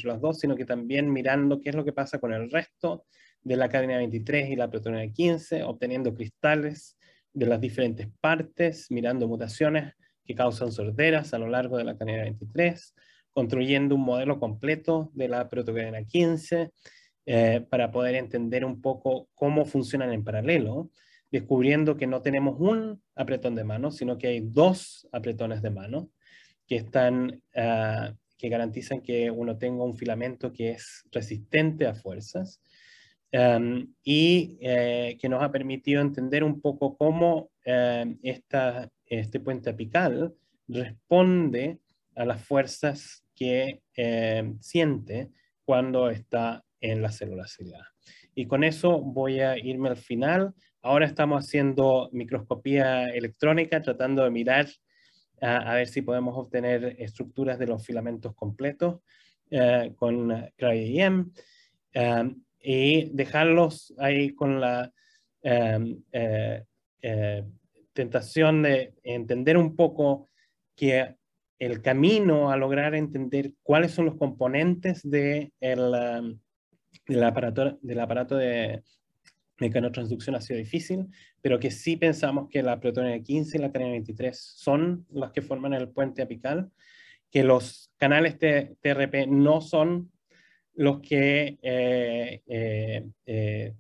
los, dos, sino que también mirando qué es lo que pasa con el resto de la cadena 23 y la proteína 15, obteniendo cristales de las diferentes partes, mirando mutaciones que causan sorderas a lo largo de la cadena 23, construyendo un modelo completo de la protocadena 15 eh, para poder entender un poco cómo funcionan en paralelo descubriendo que no tenemos un apretón de mano, sino que hay dos apretones de mano que, están, ah, que garantizan que uno tenga un filamento que es resistente a fuerzas y eh, que nos ha permitido entender un poco cómo esta, este puente apical responde a las fuerzas que siente cuando está en la célula celular. Y con eso voy a irme al final Ahora estamos haciendo microscopía electrónica, tratando de mirar a, ver si podemos obtener estructuras de los filamentos completos eh, con CryEM eh, y dejarlos ahí con la eh, tentación de entender un poco que el camino a lograr entender cuáles son los componentes de el, del aparato, del aparato de, mecanotransducción ha sido difícil, pero que sí pensamos que la proteína 15 y la cadena 23 son las que forman el puente apical, que los canales TRP no son los que eh, eh, eh,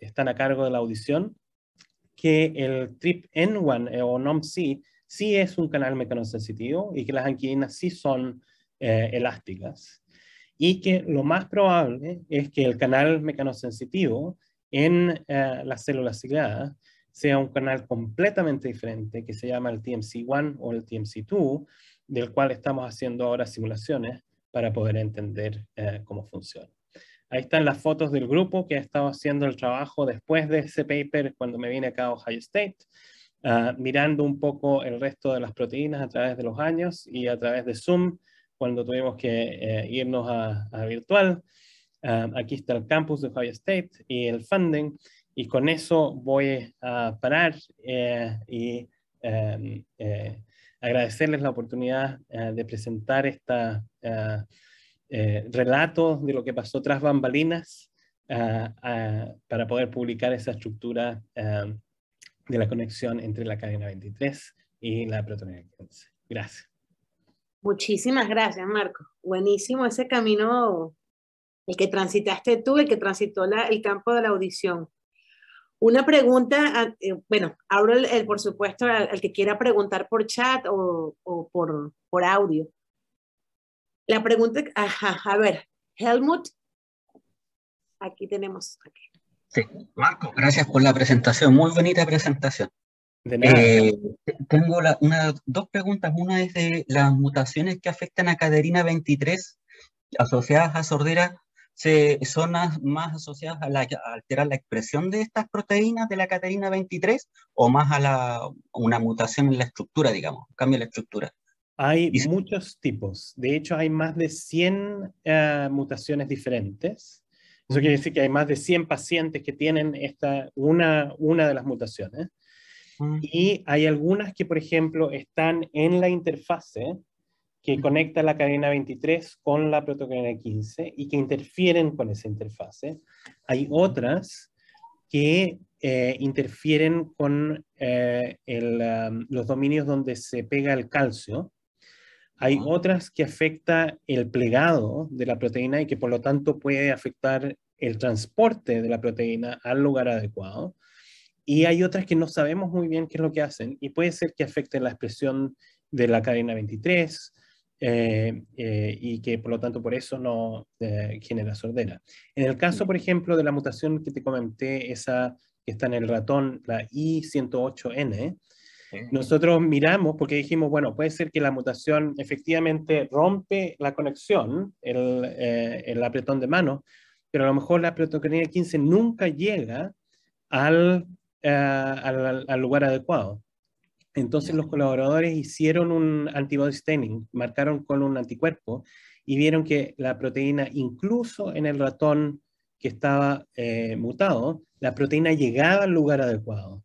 están a cargo de la audición, que el TRIP-N1 o NOMC sí es un canal mecanosensitivo y que las anquilinas sí son elásticas. Y que lo más probable es que el canal mecanosensitivo en eh, las células ciliadas sea un canal completamente diferente que se llama el TMC1 o el TMC2, del cual estamos haciendo ahora simulaciones para poder entender eh, cómo funciona. Ahí están las fotos del grupo que ha estado haciendo el trabajo después de ese paper cuando me vine acá a Ohio State, ah, mirando un poco el resto de las proteínas a través de los años y a través de Zoom cuando tuvimos que eh, irnos a virtual. Ah, aquí está el campus de Ohio State y el funding. Y con eso voy a parar eh, y em, eh, agradecerles la oportunidad eh, de presentar este relato de lo que pasó tras bambalinas para poder publicar esa estructura de la conexión entre la cadena 23 y la protonina 15. Gracias. Muchísimas gracias, Marco. Buenísimo ese camino el que transitaste tú, el que transitó el campo de la audición. Una pregunta, ah, eh, bueno, abro el, por supuesto al, que quiera preguntar por chat o, por, por, audio. La pregunta, a ver, Helmut, aquí tenemos. Sí, Marco, gracias por la presentación, muy bonita presentación. Eh, tengo una, dos preguntas, una es de las mutaciones que afectan a Caderina 23 asociadas a sordera se, son más asociadas a, alterar la expresión de estas proteínas de la caterina 23 o más a, una mutación en la estructura, digamos, cambio en la estructura. Hay muchos tipos. De hecho, hay más de 100 eh, mutaciones diferentes. Eso quiere decir que hay más de 100 pacientes que tienen esta, una, una de las mutaciones. Y hay algunas que, por ejemplo, están en la interfase que conecta la cadena 23 con la protocadena 15 y que interfieren con esa interfase. Hay otras que eh, interfieren con eh, um, los dominios donde se pega el calcio. Hay otras que afecta el plegado de la proteína y que por lo tanto puede afectar el transporte de la proteína al lugar adecuado. Y hay otras que no sabemos muy bien qué es lo que hacen y puede ser que afecten la expresión de la cadena 23, eh, eh, y que por lo tanto por eso no eh, genera sordera. En el caso, mm. por ejemplo, de la mutación que te comenté, esa que está en el ratón, la I108N, nosotros miramos porque dijimos, bueno, puede ser que la mutación efectivamente rompe la conexión, el, apretón de mano, pero a lo mejor la proteína 15 nunca llega al, al lugar adecuado. Entonces los colaboradores hicieron un antibody staining, marcaron con un anticuerpo y vieron que la proteína, incluso en el ratón que estaba eh, mutado, la proteína llegaba al lugar adecuado.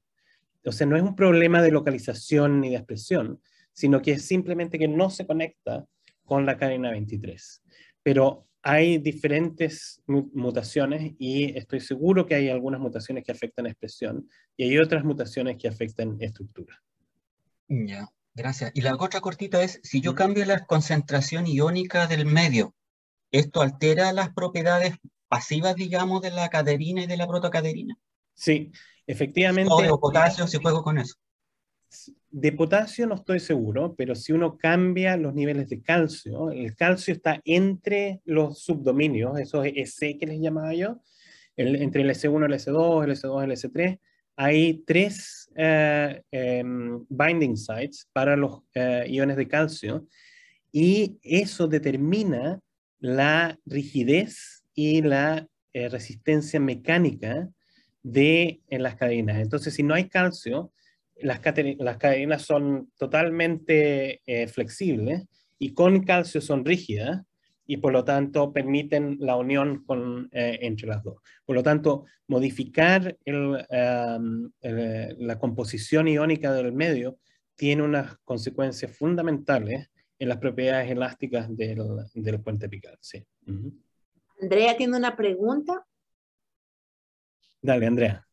Entonces no es un problema de localización ni de expresión, sino que es simplemente que no se conecta con la cadena 23. Pero hay diferentes mutaciones y estoy seguro que hay algunas mutaciones que afectan expresión y hay otras mutaciones que afectan estructura. Ya, gracias. Y la otra cortita es, si yo cambio la concentración iónica del medio, ¿esto altera las propiedades pasivas, digamos, de la caderina y de la protocaderina? Sí, efectivamente. O de potasio, si eh, juego con eso. De potasio no estoy seguro, pero si uno cambia los niveles de calcio, el calcio está entre los subdominios, esos EC que les llamaba yo, entre el S1, el S2, el S2, el S3, hay tres eh, em, binding sites para los eh, iones de calcio y eso determina la rigidez y la eh, resistencia mecánica de las cadenas. Entonces, si no hay calcio, las cadenas son totalmente flexibles y con calcio son rígidas y por lo tanto permiten la unión con, eh, entre las dos. Por lo tanto, modificar el, eh, la composición iónica del medio tiene unas consecuencias fundamentales en las propiedades elásticas del, del puente picar. Sí. Andrea tiene una pregunta. Dale, Andrea.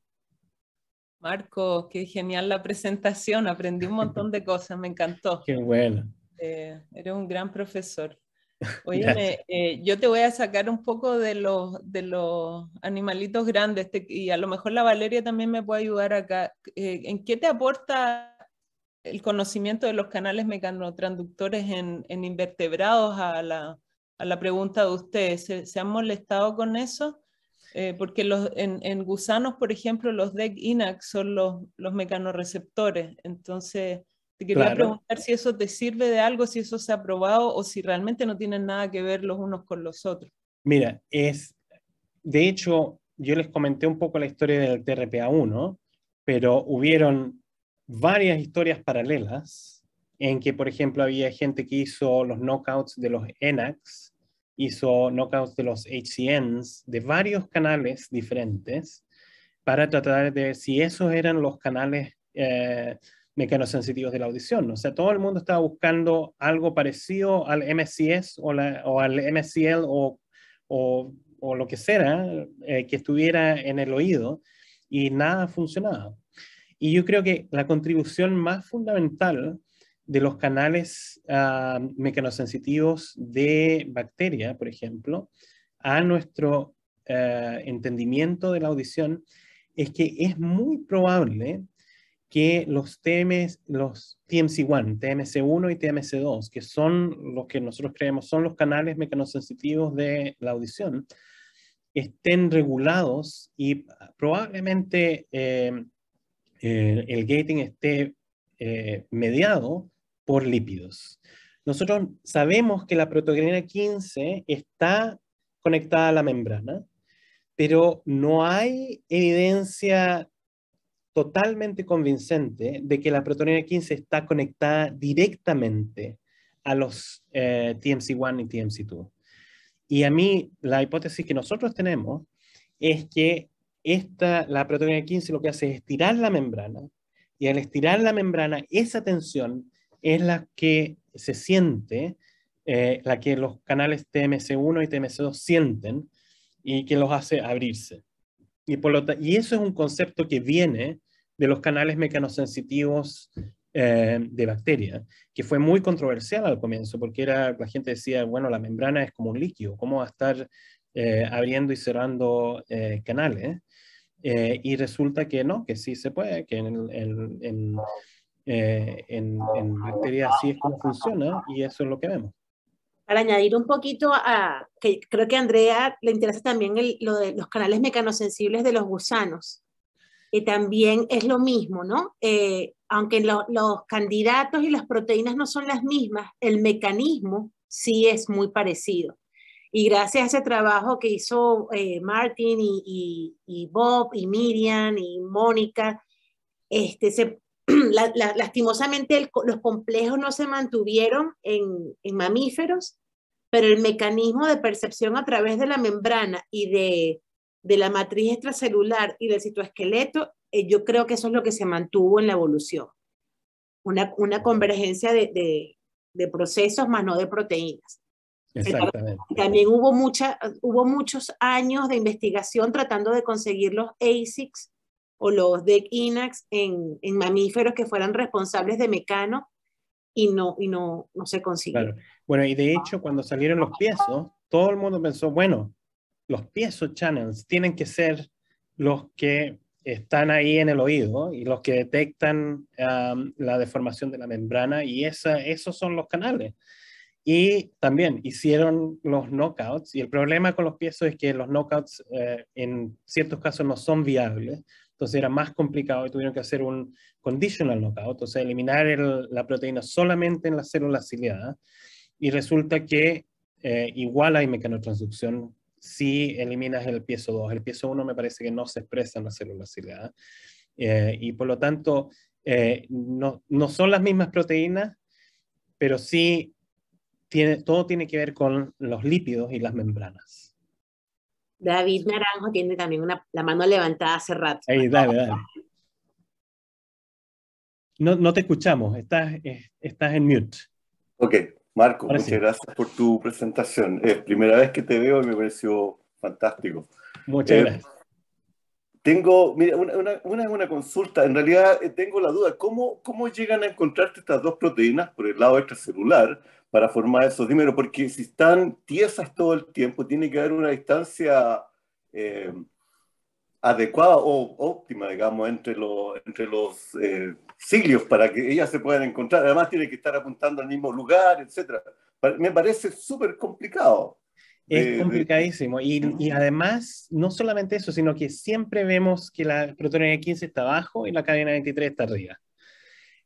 Marco, qué genial la presentación, aprendí un montón de cosas, me encantó. Qué bueno. Eh, eres un gran profesor. Oye, eh, yo te voy a sacar un poco de los, de los animalitos grandes y a lo mejor la Valeria también me puede ayudar acá. Eh, ¿En qué te aporta el conocimiento de los canales mecanotransductores en, en invertebrados a la, a la, pregunta de ustedes? ¿Se, han molestado con eso? Eh, porque los, en, en, gusanos, por ejemplo, los DEC-INAC son los, los mecanorreceptores. Entonces, te quería preguntar si eso te sirve de algo, si eso se ha probado o si realmente no tienen nada que ver los unos con los otros. Mira, es, de hecho, yo les comenté un poco la historia del TRPA1, pero hubieron varias historias paralelas en que, por ejemplo, había gente que hizo los knockouts de los ENACs, hizo knockouts de los HCNs, de varios canales diferentes, para tratar de ver si esos eran los canales eh, mecanosensitivos de la audición. O sea, todo el mundo estaba buscando algo parecido al MCS o, al MCL o, lo que sea eh, que estuviera en el oído y nada funcionaba. Y yo creo que la contribución más fundamental de los canales ah, mecanosensitivos de bacteria, por ejemplo, a nuestro eh, entendimiento de la audición es que es muy probable que los TMs, los TMC1, TMC1 y TMC2, que son los que nosotros creemos son los canales mecanosensitivos de la audición, estén regulados y probablemente eh, eh, el gating esté eh, mediado por lípidos. Nosotros sabemos que la proteína 15 está conectada a la membrana, pero no hay evidencia totalmente convincente de que la protonina 15 está conectada directamente a los eh, TMC1 y TMC2. Y a mí la hipótesis que nosotros tenemos es que esta, la proteína 15 lo que hace es estirar la membrana y al estirar la membrana esa tensión es la que se siente, eh, la que los canales TMC1 y TMC2 sienten y que los hace abrirse. Y, por lo y eso es un concepto que viene de los canales mecanosensitivos eh, de bacteria, que fue muy controversial al comienzo, porque era, la gente decía, bueno, la membrana es como un líquido, ¿cómo va a estar eh, abriendo y cerrando eh, canales? y resulta que no, que sí se puede, que en, en, bacterias sí es como funciona y eso es lo que vemos para añadir un poquito a que creo que a Andrea le interesa también el, lo de los canales mecanosensibles de los gusanos que también es lo mismo, ¿no? Eh, aunque los candidatos y las proteínas no son las mismas, el mecanismo sí es muy parecido. Y gracias a ese trabajo que hizo eh, Martin y, Bob y Miriam y Mónica, este, se, lastimosamente los complejos no se mantuvieron en mamíferos, pero el mecanismo de percepción a través de la membrana y de de la matriz extracelular y del citoesqueleto, eh, yo creo que eso es lo que se mantuvo en la evolución. Una, una convergencia de, procesos más no de proteínas. Exactamente. También hubo, hubo muchos años de investigación tratando de conseguir los ASICs o los DEC-INAX en, mamíferos que fueran responsables de mecano y no, y no, se consiguió. Bueno, y de hecho, cuando salieron los piezos, todo el mundo pensó, bueno, los piezo channels tienen que ser los que están ahí en el oído y los que detectan la deformación de la membrana y esa, esos son los canales. Y también hicieron los knockouts y el problema con los piezos es que los knockouts eh, en ciertos casos no son viables, entonces era más complicado y tuvieron que hacer un conditional knockout, o sea, eliminar la proteína solamente en las células ciliadas y resulta que eh, igual hay mecanotransducción si eliminas el piezo 2. El piezo 1 me parece que no se expresa en la célula ciliada. Eh, y por lo tanto, eh, no, no, son las mismas proteínas, pero sí tiene, todo tiene que ver con los lípidos y las membranas. David Naranjo tiene también una, la mano levantada hace rato. Ahí, dale, dale. No, no te escuchamos, estás, estás en mute. Ok, Marco, muchas gracias por tu presentación. Es primera vez que te veo y me pareció fantástico. Muchas eh, gracias. Tengo, mira, una, consulta. En realidad eh, tengo la duda, ¿cómo, ¿cómo llegan a encontrarte estas dos proteínas por el lado extracelular para formar esos dímeros? Porque si están tiesas todo el tiempo, tiene que haber una distancia eh, adecuada o óptima, digamos, entre, los entre los eh, siglos para que ellas se puedan encontrar. Además, tiene que estar apuntando al mismo lugar, etc. Me parece súper complicado. Es eh, complicadísimo. Y, y, además, no solamente eso, sino que siempre vemos que la protona 15 está abajo y la cadena 23 está arriba.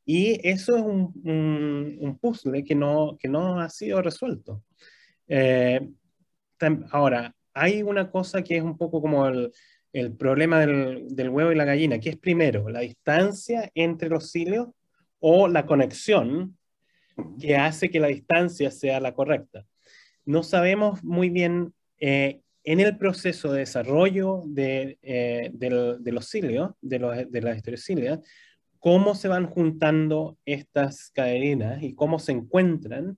Y eso es un, un, puzzle que no, que no ha sido resuelto. Eh, ahora, hay una cosa que es un poco como el, el problema del, huevo y la gallina, que es primero? ¿La distancia entre los cilios o la conexión que hace que la distancia sea la correcta? No sabemos muy bien eh, en el proceso de desarrollo de, eh, los cilios, de, las cómo se van juntando estas cadenas y cómo se encuentran,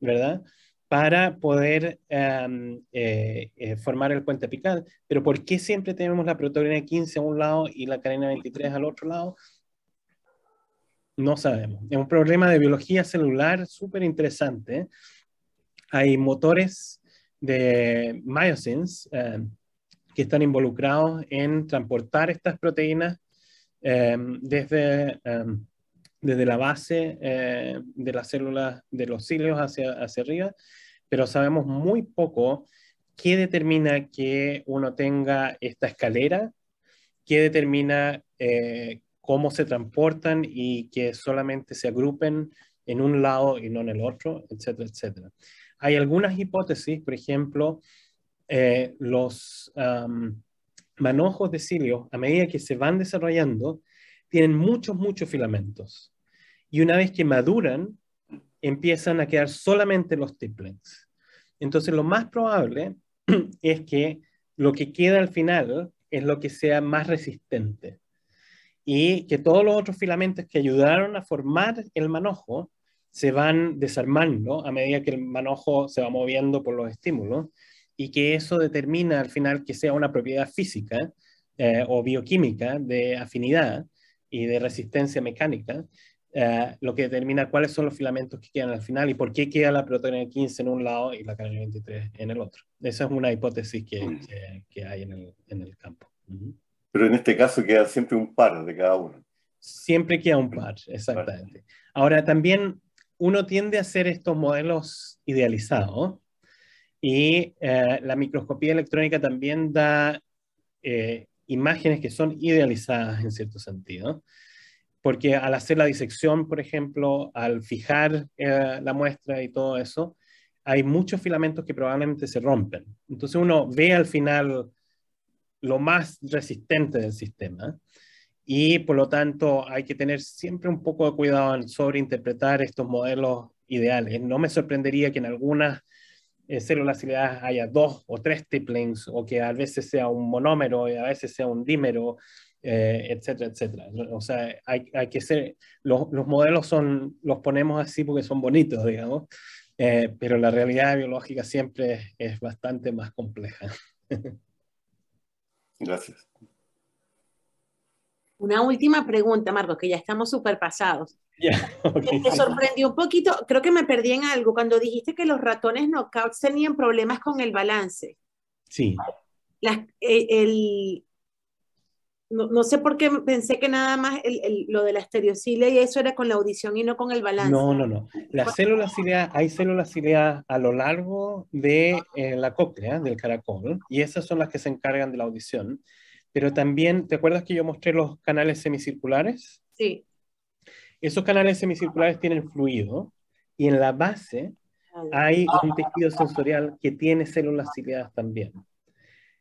¿verdad? para poder em, eh, eh, formar el puente apical. Pero ¿por qué siempre tenemos la proteína 15 a un lado y la cadena 23 al otro lado? No sabemos. Es un problema de biología celular súper interesante. Hay motores de myosins em, que están involucrados en transportar estas proteínas em, desde desde la base eh, de las células de los cilios hacia, hacia arriba, pero sabemos muy poco qué determina que uno tenga esta escalera, qué determina eh, cómo se transportan y que solamente se agrupen en un lado y no en el otro, etcétera, etcétera. Hay algunas hipótesis, por ejemplo, eh, los manojos de cilios, a medida que se van desarrollando, tienen muchos, muchos filamentos y una vez que maduran, empiezan a quedar solamente los triples Entonces, lo más probable es que lo que queda al final es lo que sea más resistente y que todos los otros filamentos que ayudaron a formar el manojo se van desarmando a medida que el manojo se va moviendo por los estímulos y que eso determina al final que sea una propiedad física eh, o bioquímica de afinidad y de resistencia mecánica eh, lo que determina cuáles son los filamentos que quedan al final y por qué queda la proteína 15 en un lado y la carne 23 en el otro. Esa es una hipótesis que, mm. hay en el, campo. Pero en este caso queda siempre un par de cada uno. Siempre queda un mm. par, exactamente. Ahora también uno tiende a hacer estos modelos idealizados y eh, la microscopía electrónica también da eh, imágenes que son idealizadas en cierto sentido porque al hacer la disección, por ejemplo, al fijar eh, la muestra y todo eso, hay muchos filamentos que probablemente se rompen. Entonces uno ve al final lo más resistente del sistema y por lo tanto hay que tener siempre un poco de cuidado en sobreinterpretar estos modelos ideales. No me sorprendería que en algunas eh, células ciliadas haya dos o tres tiplings, o que a veces sea un monómero y a veces sea un dímero eh, etcétera, etcétera. O sea, hay, hay que ser, los, los, modelos son, los ponemos así porque son bonitos, digamos, eh, pero la realidad biológica siempre es, bastante más compleja. Gracias. Una última pregunta, Marcos, que ya estamos súper pasados. te Me sorprendió un poquito, creo que me perdí en algo, cuando dijiste que los ratones knockouts tenían problemas con el balance. Sí. Eh, el, no, sé por qué pensé que nada más lo de la estereocilia y eso era con la audición y no con el balance. No, no, no. Las células ciliadas, hay células ciliadas a lo largo de eh, la cóclea, del caracol, y esas son las que se encargan de la audición. Pero también, ¿te acuerdas que yo mostré los canales semicirculares? Sí. Esos canales semicirculares tienen fluido y en la base ah, hay un tejido sensorial que tiene células ciliadas también.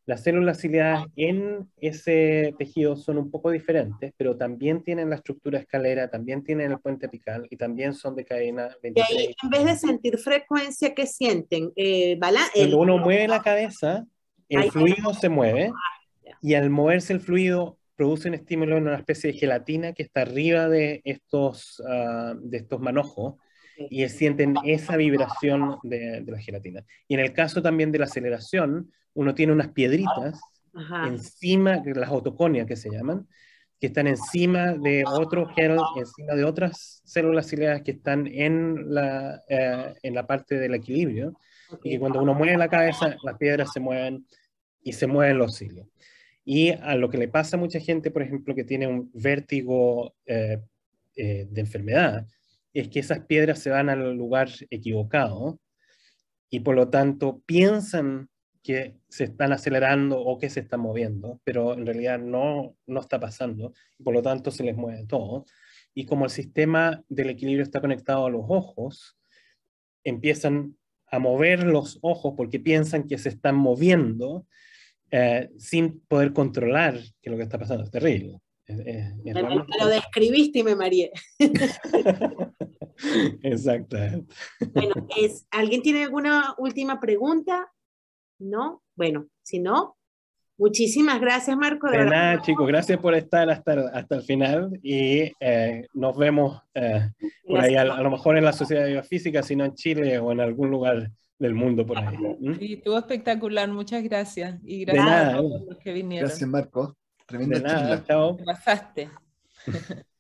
Las células ciliadas en ese tejido son un poco diferentes, pero también tienen la estructura escalera, también tienen el puente apical y también son de cadena 23. Y ahí, en vez de sentir frecuencia, que sienten? Eh, Cuando uno mueve la cabeza, el fluido se mueve ah, y al moverse el fluido produce un estímulo en una especie de gelatina que está arriba de estos, ah, de estos manojos y sienten esa vibración de, la gelatina. Y en el caso también de la aceleración, uno tiene unas piedritas encima, las autoconias que se llaman, que están encima de otro encima de otras células ciliadas que están eh, en la, parte del equilibrio. Y cuando uno mueve la cabeza, las piedras se mueven y se mueven los cilios. Y a lo que le pasa a mucha gente, por ejemplo, que tiene un vértigo eh, eh, de enfermedad, es que esas piedras se van al lugar equivocado y por lo tanto piensan que se están acelerando o que se están moviendo, pero en realidad no, no está pasando por lo tanto se les mueve todo. Y como el sistema del equilibrio está conectado a los ojos, empiezan a mover los ojos porque piensan que se están moviendo eh, sin poder controlar que lo que está pasando es terrible. lo describiste y me mareé. Exactamente. Bueno, ¿alguien tiene alguna última pregunta? ¿No? Bueno, si no, muchísimas gracias, Marco. De, nada, chicos, gracias por estar hasta, hasta el final y eh, nos vemos eh, por ahí, a, lo mejor en la Sociedad de Biofísica, sino en Chile o en algún lugar del mundo por ahí. Sí, Y estuvo espectacular, muchas gracias. Y gracias a eh. que vinieron. Gracias, Marco. de